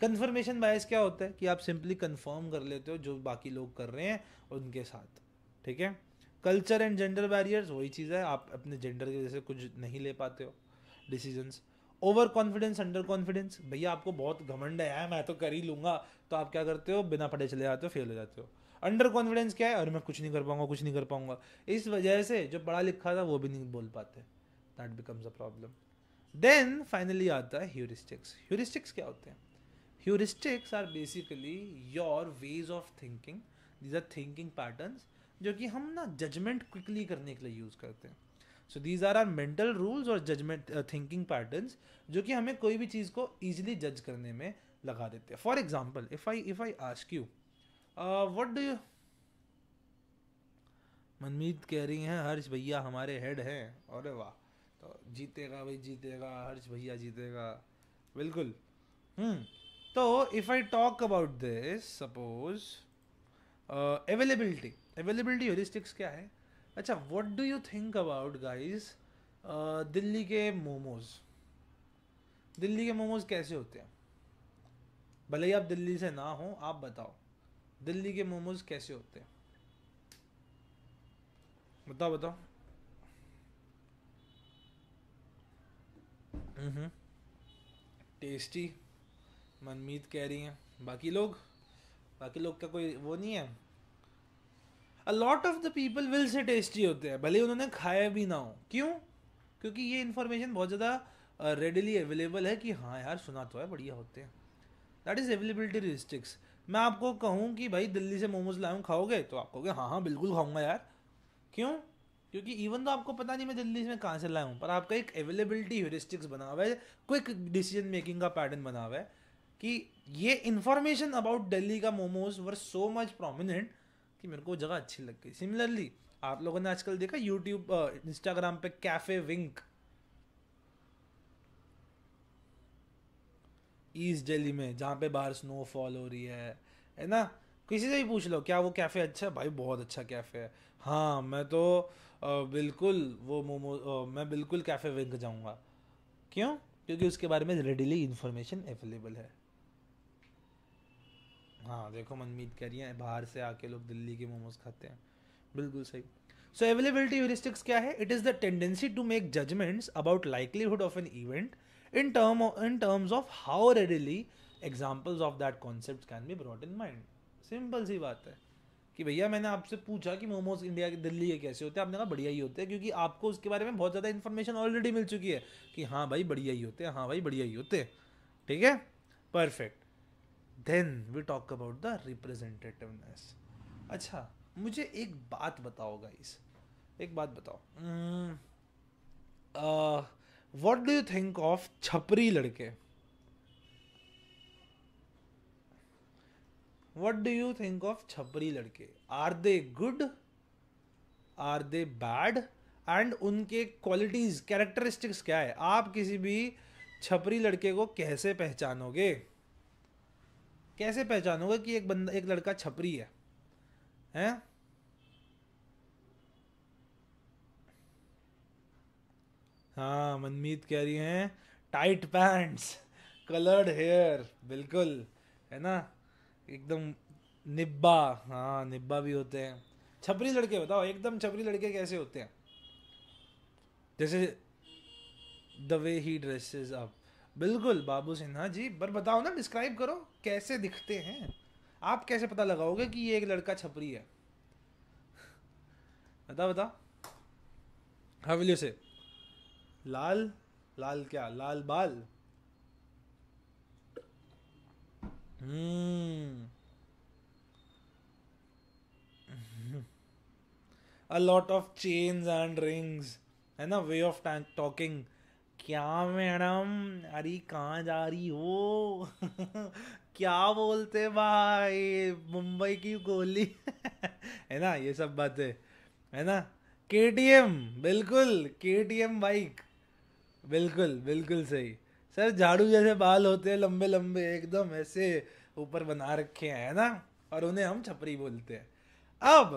कन्फर्मेशन बायस क्या होता है कि आप सिंपली कन्फर्म कर लेते हो जो बाकी लोग कर रहे हैं उनके साथ ठीक है कल्चर एंड जेंडर बैरियर्स वही चीज़ है आप अपने जेंडर की वजह से कुछ नहीं ले पाते हो decisions overconfidence underconfidence भैया आपको बहुत घमंड है मैं तो कर ही लूंगा तो आप क्या करते हो बिना पढ़े चले जाते हो फेल हो जाते हो अंडर कॉन्फिडेंस क्या है और मैं कुछ नहीं कर पाऊंगा कुछ नहीं कर पाऊंगा इस वजह से जो पढ़ा लिखा था वो भी नहीं बोल पाते that becomes a problem then finally आता है ह्यूरिस्टिक्स ह्यूरिस्टिक्स क्या होते हैं heuristics are basically your ways of thinking these are thinking pattern जो कि हम ना जजमेंट क्विकली करने के लिए यूज़ करते हैं so these are are mental rules और जजमेंट थिंकिंग पैटर्न जो कि हमें कोई भी चीज़ को ईजिली जज करने में लगा देते हैं for example if I if I ask you what do you Manmeet कह रही हैं हर्ष भैया हमारे हेड हैं अरे वाह तो जीतेगा भाई जीतेगा हर्ष भैया जीतेगा बिल्कुल हम्म, तो if I talk about this suppose availability availability heuristics क्या है अच्छा what do you think about guys Delhi के मोमोज दिल्ली के मोमोज कैसे होते हैं भले ही आप दिल्ली से ना हो आप बताओ दिल्ली के मोमोज कैसे होते हैं बताओ बताओ हम्म टेस्टी मनमीत कह रही हैं बाकी लोग बाकी लोग का कोई वो नहीं है a lot of the people will say tasty होते हैं भले उन्होंने खाया भी ना हो क्यों क्योंकि ये इन्फॉर्मेशन बहुत ज़्यादा रेडिली अवेलेबल है कि हाँ यार सुना तो है बढ़िया होते हैं दैट इज़ अवेलेबिलिटी रिस्टिक्स मैं आपको कहूँ कि भाई दिल्ली से मोमोज लाऊँ खाओगे तो आप कहोगे हाँ हाँ बिल्कुल खाऊंगा यार क्यों क्योंकि इवन तो आपको पता नहीं मैं दिल्ली में कहाँ से लाया हूँ पर आपका एक अवेलेबिलिटी ह्यूरिस्टिक्स बना हुआ है क्विक डिसीजन मेकिंग का पैटर्न बना हुआ है कि ये इन्फॉर्मेशन अबाउट दिल्ली का momos were so much prominent कि मेरे को वो जगह अच्छी लग गई सिमिलरली आप लोगों ने आजकल देखा यूट्यूब इंस्टाग्राम पे कैफे विंक ईस्ट दिल्ली में जहाँ पे बाहर स्नो फॉल हो रही है है ना किसी से भी पूछ लो क्या वो कैफ़े अच्छा है भाई बहुत अच्छा कैफ़े है हाँ मैं तो आ, बिल्कुल वो मोमो मैं बिल्कुल कैफ़े विंक जाऊँगा क्यों क्योंकि उसके बारे में रेडीली इन्फॉर्मेशन अवेलेबल है हाँ देखो मनमीत कह रही है बाहर से आके लोग दिल्ली के मोमोज खाते हैं बिल्कुल सही सो अवेलेबिलिटी ह्यूरिस्टिक्स क्या है it is the tendency to make judgements about likelihood of an event in term in terms of how readily examples of that concept can be brought in mind simple सी बात है कि भैया मैंने आपसे पूछा कि मोमोज इंडिया के दिल्ली के कैसे होते हैं आपने कहा बढ़िया ही होते हैं क्योंकि आपको उसके बारे में बहुत ज़्यादा इन्फॉर्मेशन ऑलरेडी मिल चुकी है कि हाँ भाई बढ़िया ही होते हैं हाँ भाई बढ़िया ही होते हैं ठीक है perfect then we talk about the representativeness अच्छा मुझे एक बात बताओ गाइस एक बात बताओ what do you think of छपरी लड़के what do you think of छपरी लड़के are they good are they bad and उनके क्वालिटीज कैरेक्टरिस्टिक्स क्या है आप किसी भी छपरी लड़के को कैसे पहचानोगे कैसे पहचानोगे कि एक बंदा एक लड़का छपरी है हैं हाँ मनमीत कह रही हैं टाइट पैंट्स कलर्ड हेयर बिल्कुल है ना एकदम निब्बा हाँ निब्बा भी होते हैं छपरी लड़के बताओ एकदम छपरी लड़के कैसे होते हैं जैसे द वे ही ड्रेसेस अप बिल्कुल बाबू सिन्हा जी पर बताओ ना डिस्क्राइब करो कैसे दिखते हैं आप कैसे पता लगाओगे कि ये एक लड़का छपरी है बता बता हवेलियों से लाल लाल क्या लाल बाल a lot of chains and rings है ना वे ऑफ टॉकिंग क्या मैडम अरे कहाँ जा रही हो क्या बोलते भाई मुंबई की गोली है ना ये सब बातें है ना के टी एम बिल्कुल के टी एम बाइक बिल्कुल बिल्कुल सही सर झाड़ू जैसे बाल होते हैं लंबे लंबे एकदम ऐसे ऊपर बना रखे हैं है ना और उन्हें हम छपरी बोलते हैं अब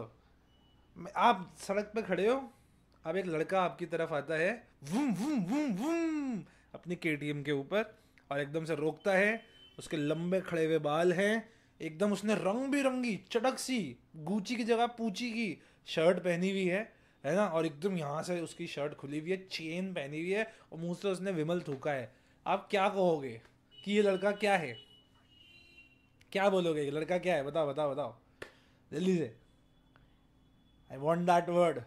आप सड़क पर खड़े हो अब एक लड़का आपकी तरफ आता है वूम वूम वूम वूम अपनी के के ऊपर और एकदम से रोकता है उसके लंबे खड़े हुए बाल हैं एकदम उसने रंग बिरंगी चटक सी गूची की जगह पूछी की शर्ट पहनी हुई है है ना और एकदम यहाँ से उसकी शर्ट खुली हुई है चेन पहनी हुई है और मुँह से उसने विमल थूका है आप क्या कहोगे कि ये लड़का क्या है क्या बोलोगे ये लड़का क्या है बताओ बताओ बताओ जल्दी से आई वॉन्ट दैट वर्ड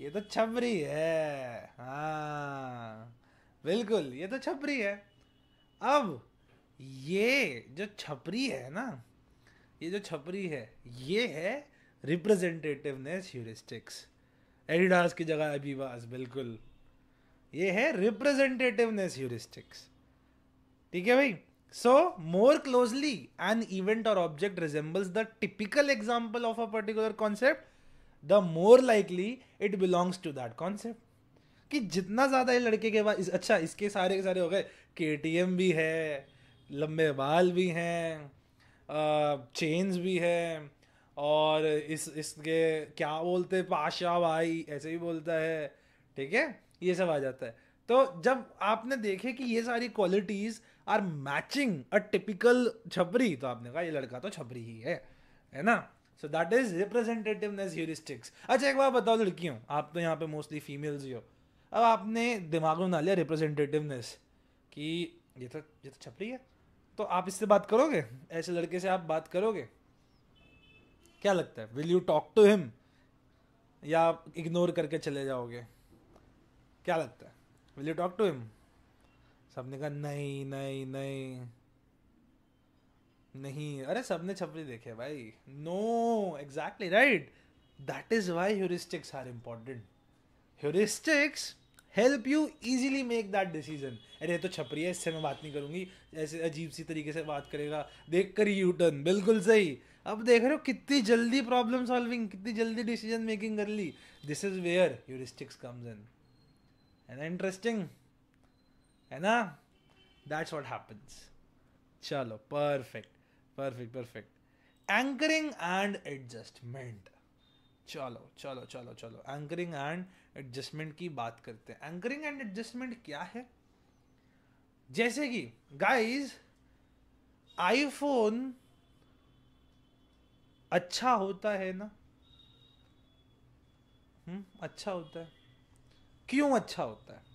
ये तो छबरी है हाँ बिल्कुल ये तो छपरी है अब ये जो छपरी है ना ये जो छपरी है ये है रिप्रेजेंटेटिवनेस ह्यूरिस्टिक्स एडिडास की जगह अबीवास बिल्कुल ये है रिप्रेजेंटेटिवनेस ह्यूरिस्टिक्स ठीक है भाई so more closely an event और object resembles the typical example of a particular concept the more likely it belongs to that concept कि जितना ज़्यादा ये लड़के के पास अच्छा इसके सारे के सारे हो गए के भी है लंबे बाल भी हैं चेन्स भी है और इस इसके क्या बोलते पाशा भाई ऐसे भी बोलता है ठीक है ये सब आ जाता है तो जब आपने देखे कि ये सारी qualities are matching a typical छपरी तो आपने कहा ये लड़का तो छपरी ही है है ना so that is representativeness heuristics अच्छा एक बार बताओ लड़कियों आप तो यहाँ पे मोस्टली फीमेल्स ही हो अब आपने दिमाग में ना लिया रिप्रेजेंटेटिवनेस कि ये तो ये तो छपरी है तो आप इससे बात करोगे ऐसे लड़के से आप बात करोगे क्या लगता है will you talk to him या आप इग्नोर करके चले जाओगे क्या लगता है will you talk to him सबने कहा नहीं नहीं नहीं नहीं अरे सबने छपरी देखे भाई no exactly right that is why heuristics are important heuristics help you easily make that decision अरे तो छपरी है इससे मैं बात नहीं करूंगी ऐसे अजीब सी तरीके से बात करेगा देख कर यू टर्न बिल्कुल सही अब देख रहे हो कितनी जल्दी प्रॉब्लम सॉल्विंग कितनी जल्दी डिसीजन मेकिंग कर ली this is where heuristics comes in है ना इंटरेस्टिंग है ना दैट्स वॉट हैपन्स चलो perfect perfect perfect anchoring and adjustment चलो चलो चलो चलो एंकरिंग एंड एडजस्टमेंट की बात करते हैं एंकरिंग एंड एडजस्टमेंट क्या है जैसे कि गाइस आईफोन अच्छा होता है ना हम्म अच्छा होता है क्यों अच्छा होता है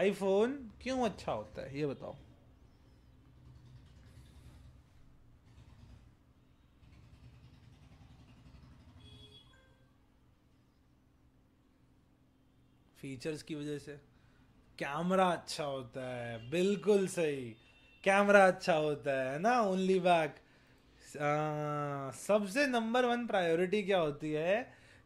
आईफोन क्यों अच्छा होता है ये बताओ फीचर्स की वजह से कैमरा अच्छा होता है बिल्कुल सही कैमरा अच्छा होता है ना ओनली बैक सबसे नंबर वन प्रायोरिटी क्या होती है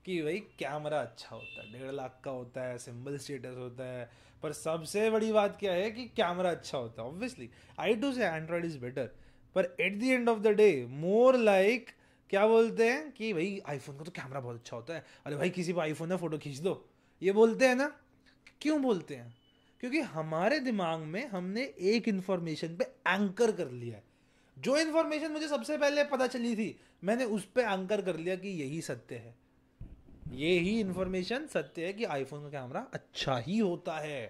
कि भाई कैमरा अच्छा होता है डेढ़ लाख का होता है सिंबल स्टेटस होता है पर सबसे बड़ी बात क्या है कि कैमरा अच्छा होता है obviously I too say Android is better पर at the end of the day more like क्या बोलते हैं कि भाई आईफोन का तो कैमरा बहुत अच्छा होता है अरे भाई किसी को आईफोन में फ़ोटो खींच दो ये बोलते हैं ना क्यों बोलते हैं क्योंकि हमारे दिमाग में हमने एक इन्फॉर्मेशन पे एंकर कर लिया है जो इन्फॉर्मेशन मुझे सबसे पहले पता चली थी मैंने उस पर एंकर कर लिया कि यही सत्य है ये ही इन्फॉर्मेशन सत्य है कि आईफोन का कैमरा अच्छा ही होता है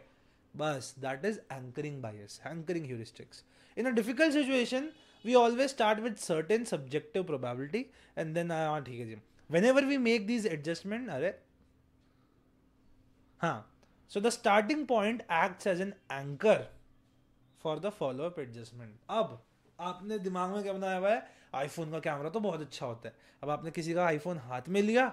बस that is anchoring bias anchoring heuristics in a difficult situation we always start with certain subjective probability and then ठीक है जी whenever we make these adjustment अरे हाँ so the starting point acts as an anchor for the follow up adjustment अब आपने दिमाग में क्या बनाया हुआ है आईफोन का कैमरा तो बहुत अच्छा होता है अब आपने किसी का आईफोन हाथ में लिया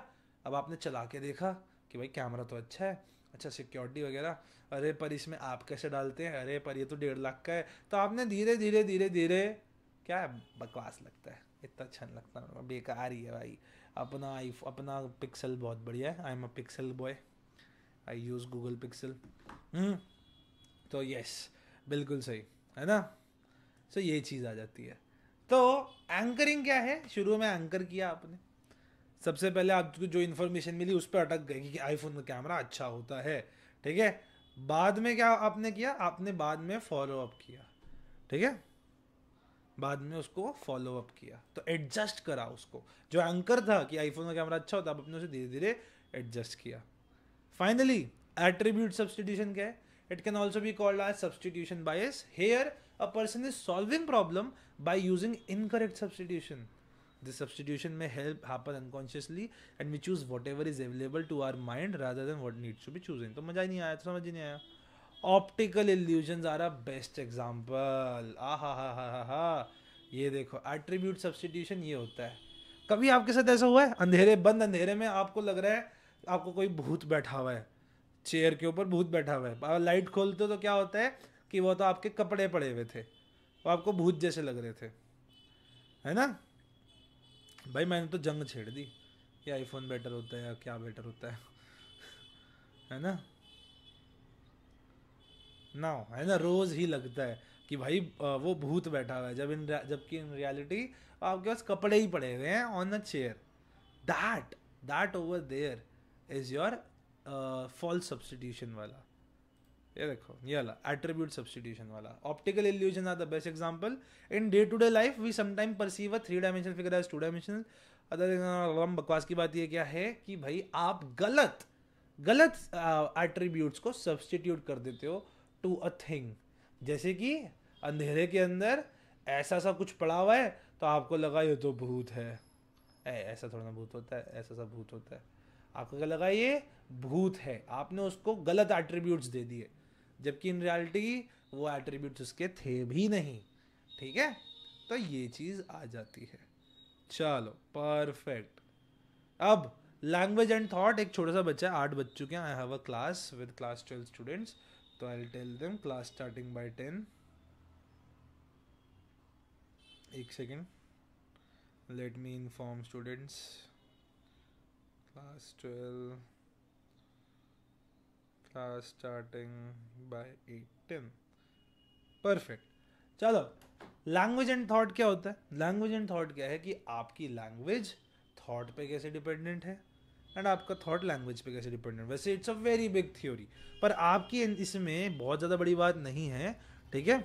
अब आपने चला के देखा कि भाई कैमरा तो अच्छा है अच्छा सिक्योरिटी वगैरह अरे पर इसमें आप कैसे डालते हैं अरे पर ये तो डेढ़ लाख का है तो आपने धीरे धीरे धीरे धीरे क्या है बकवास लगता है इतना अच्छा नहीं लगता बेकार ही है भाई अपना आई अपना पिक्सल बहुत बढ़िया है I am a Pixel boy I use Google Pixel तो यस बिल्कुल सही है ना सो so, ये चीज़ आ जाती है तो एंकरिंग क्या है शुरू में एंकर किया आपने सबसे पहले आपको जो इन्फॉर्मेशन मिली उस पर अटक गए कि आईफोन का कैमरा अच्छा होता है ठीक है बाद में क्या आपने किया आपने बाद में फॉलो अप किया ठीक है बाद में उसको फॉलो अप किया तो एडजस्ट करा उसको जो एंकर था कि आईफोन का कैमरा अच्छा होता आप अपने उसे धीरे धीरे एडजस्ट किया फाइनली एट्रीब्यूट सब्सटीट्यूशन क्या है it can also be called as substitution bias here a person is solving problem by using incorrect substitution this substitution में help happen unconsciously and we choose whatever is available to our mind rather than what needs to be choosing तो मजा ही नहीं आया तो समझ ही नहीं आया optical illusion are a best example आ हा हा हा हा हा ये देखो एट्रीब्यूट सब्सटीट्यूशन ये होता है कभी आपके साथ ऐसा हुआ है अंधेरे बंद अंधेरे में आपको लग रहा है आपको कोई भूत बैठा हुआ है चेयर के ऊपर भूत बैठा हुआ है लाइट खोलते हो तो क्या होता है कि वो तो आपके कपड़े पड़े हुए थे वो आपको भूत जैसे लग रहे थे है ना भाई मैंने तो जंग छेड़ दी कि आईफोन बेटर होता है या क्या बेटर होता है है ना ना है ना रोज़ ही लगता है कि भाई वो भूत बैठा हुआ है जब इन जबकि इन रियलिटी आपके पास कपड़े ही पड़े हुए हैं on a chair that that over there is your false substitution वाला ये देखो ये वाला एट्रीब्यूट सब्सटीट्यूशन वाला optical illusion are the best example in day to day life we sometime perceive a three dimensional figure as two dimensional other बकवास की बात ये क्या है कि भाई आप गलत गलत एट्रीब्यूट्स uh, को सब्सटीट्यूट कर देते हो टू अ थिंग जैसे कि अंधेरे के अंदर ऐसा सा कुछ पड़ा हुआ है तो आपको लगा ये तो भूत है ऐ ऐसा थोड़ा ना भूत होता है ऐसा सा भूत होता है आपको क्या लगा ये भूत है आपने उसको गलत एट्रीब्यूट्स दे दिए जबकि इन रियलिटी वो एट्रीब्यूट्स उसके थे भी नहीं ठीक है तो ये चीज़ आ जाती है चलो परफेक्ट अब लैंग्वेज एंड थॉट एक छोटा सा बच्चा आठ बच्चों के I have a class with class twelve students तो I tell them class starting by ten एक second let me inform students class 12 class starting by 8:10 perfect चलो लैंग्वेज एंड थॉट क्या होता है लैंग्वेज एंड थॉट क्या है कि आपकी लैंग्वेज थॉट पे कैसे डिपेंडेंट है एंड आपका थॉट लैंग्वेज पे कैसे डिपेंडेंट वैसे it's a very big theory पर आपकी इसमें बहुत ज़्यादा बड़ी बात नहीं है ठीक है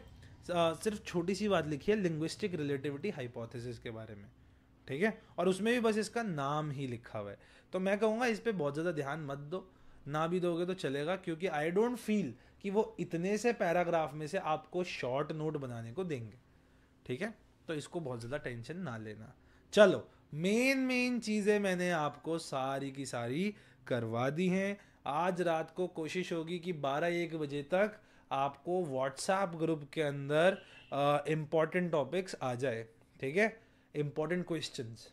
सिर्फ छोटी सी बात लिखी है लिंग्विस्टिक रिलेटिविटी हाइपोथेसिस के बारे में ठीक है और उसमें भी बस इसका नाम ही लिखा हुआ है तो मैं कहूँगा इस पर बहुत ज़्यादा ध्यान मत दो ना भी दोगे तो चलेगा क्योंकि आई डोंट फील कि वो इतने से पैराग्राफ में से आपको शॉर्ट नोट बनाने को देंगे ठीक है तो इसको बहुत ज़्यादा टेंशन ना लेना चलो मेन मेन चीज़ें मैंने आपको सारी की सारी करवा दी हैं आज रात को कोशिश होगी कि बारह एक बजे तक आपको व्हाट्सएप ग्रुप के अंदर इम्पॉर्टेंट टॉपिक्स आ जाए ठीक है इम्पॉर्टेंट क्वेश्चंस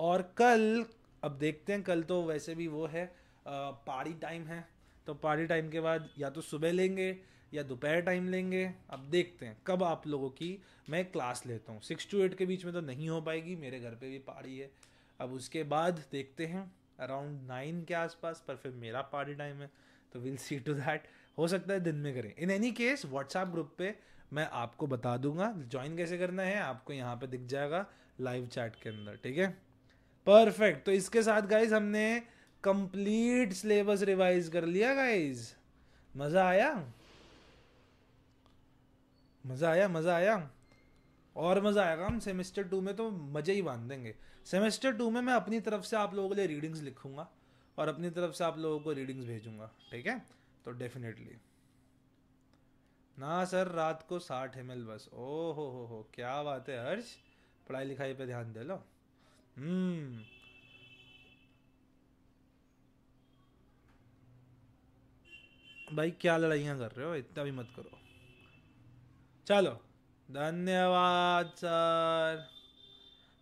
और कल अब देखते हैं कल तो वैसे भी वो है पार्टी टाइम है तो पार्टी टाइम के बाद या तो सुबह लेंगे या दोपहर टाइम लेंगे अब देखते हैं कब आप लोगों की मैं क्लास लेता हूँ सिक्स टू एट के बीच में तो नहीं हो पाएगी मेरे घर पे भी पार्टी है अब उसके बाद देखते हैं अराउंड नाइन के आसपास पर फिर मेरा पार्टी टाइम है तो विल सी टू दैट हो सकता है दिन में करें in any case WhatsApp group पे मैं आपको बता दूंगा ज्वाइन कैसे करना है आपको यहाँ पे दिख जाएगा लाइव चैट के अंदर ठीक है परफेक्ट तो इसके साथ गाइज हमने कंप्लीट सिलेबस रिवाइज कर लिया गाइज मज़ा आया मज़ा आया मज़ा आया और मज़ा आएगा हम सेमेस्टर टू में तो मज़े ही बांध देंगे सेमेस्टर टू में मैं अपनी तरफ से आप लोगों के लिए रीडिंग्स लिखूंगा और अपनी तरफ से आप लोगों को रीडिंग्स भेजूंगा ठीक है तो डेफिनेटली ना सर रात को साठ एम बस ओ हो हो हो क्या बात है हर्ष पढ़ाई लिखाई पे ध्यान दे लो Mmm. भाई क्या लड़ाइया कर रहे हो इतना भी मत करो चलो धन्यवाद सर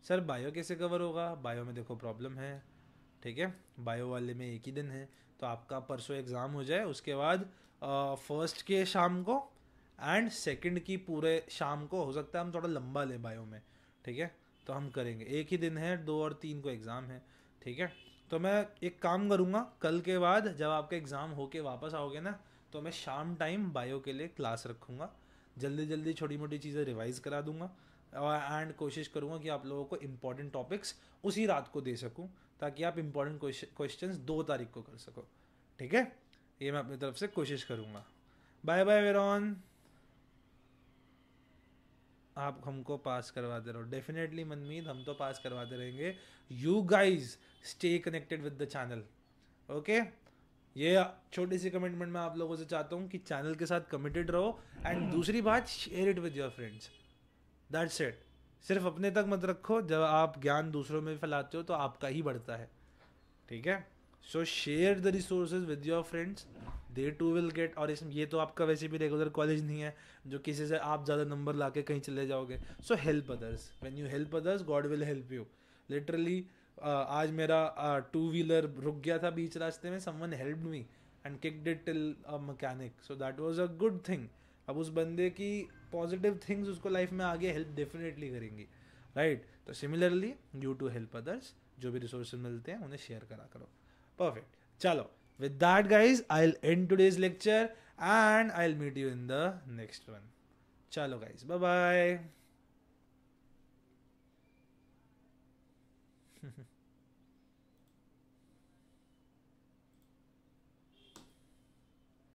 सर बायो कैसे कवर होगा बायो में देखो प्रॉब्लम है ठीक है बायो वाले में एक ही दिन है तो आपका परसों एग्ज़ाम हो जाए उसके बाद फर्स्ट के शाम को एंड सेकंड की पूरे शाम को हो सकता है हम थोड़ा लंबा लें बायो में ठीक है तो हम करेंगे एक ही दिन है दो और तीन को एग्ज़ाम है ठीक है तो मैं एक काम करूँगा कल के बाद जब आपका एग्ज़ाम होके वापस आओगे ना तो मैं शाम टाइम बायो के लिए क्लास रखूँगा जल्दी जल्दी छोटी मोटी चीज़ें रिवाइज करा दूँगा एंड कोशिश करूँगा कि आप लोगों को इम्पॉर्टेंट टॉपिक्स उसी रात को दे सकूँ ताकि आप इम्पॉर्टेंट क्वेश्चन दो तारीख को कर सको ठीक है ये मैं अपनी तरफ से कोशिश करूँगा बाय बाय वेरॉन आप हमको पास करवाते रहो डेफिनेटली मनमीत हम तो पास करवाते रहेंगे you guys stay connected with the channel okay ये छोटी सी कमिटमेंट मैं आप लोगों से चाहता हूँ कि चैनल के साथ कमिटेड रहो एंड दूसरी बात share it with your friends that's it सिर्फ अपने तक मत रखो जब आप ज्ञान दूसरों में फैलाते हो तो आपका ही बढ़ता है ठीक है so share the resources with your friends they too will get और इसमें ये तो आपका वैसे भी रेगुलर कॉलेज नहीं है जो किसी से आप ज़्यादा नंबर ला के कहीं चले जाओगे so help others when you help others God will help you literally आज मेरा टू uh, व्हीलर रुक गया था बीच रास्ते में someone help me and kicked it till a mechanic so that was a good thing अब उस बंदे की पॉजिटिव थिंग्स उसको लाइफ में आगे हेल्प डेफिनेटली करेंगी राइट तो similarly you too help others जो भी रिसोर्स मिलते हैं उन्हें शेयर करा करो परफेक्ट चलो with that, guys, I'll end today's lecture and I'll meet you in the next one. Chalo, guys. Bye bye.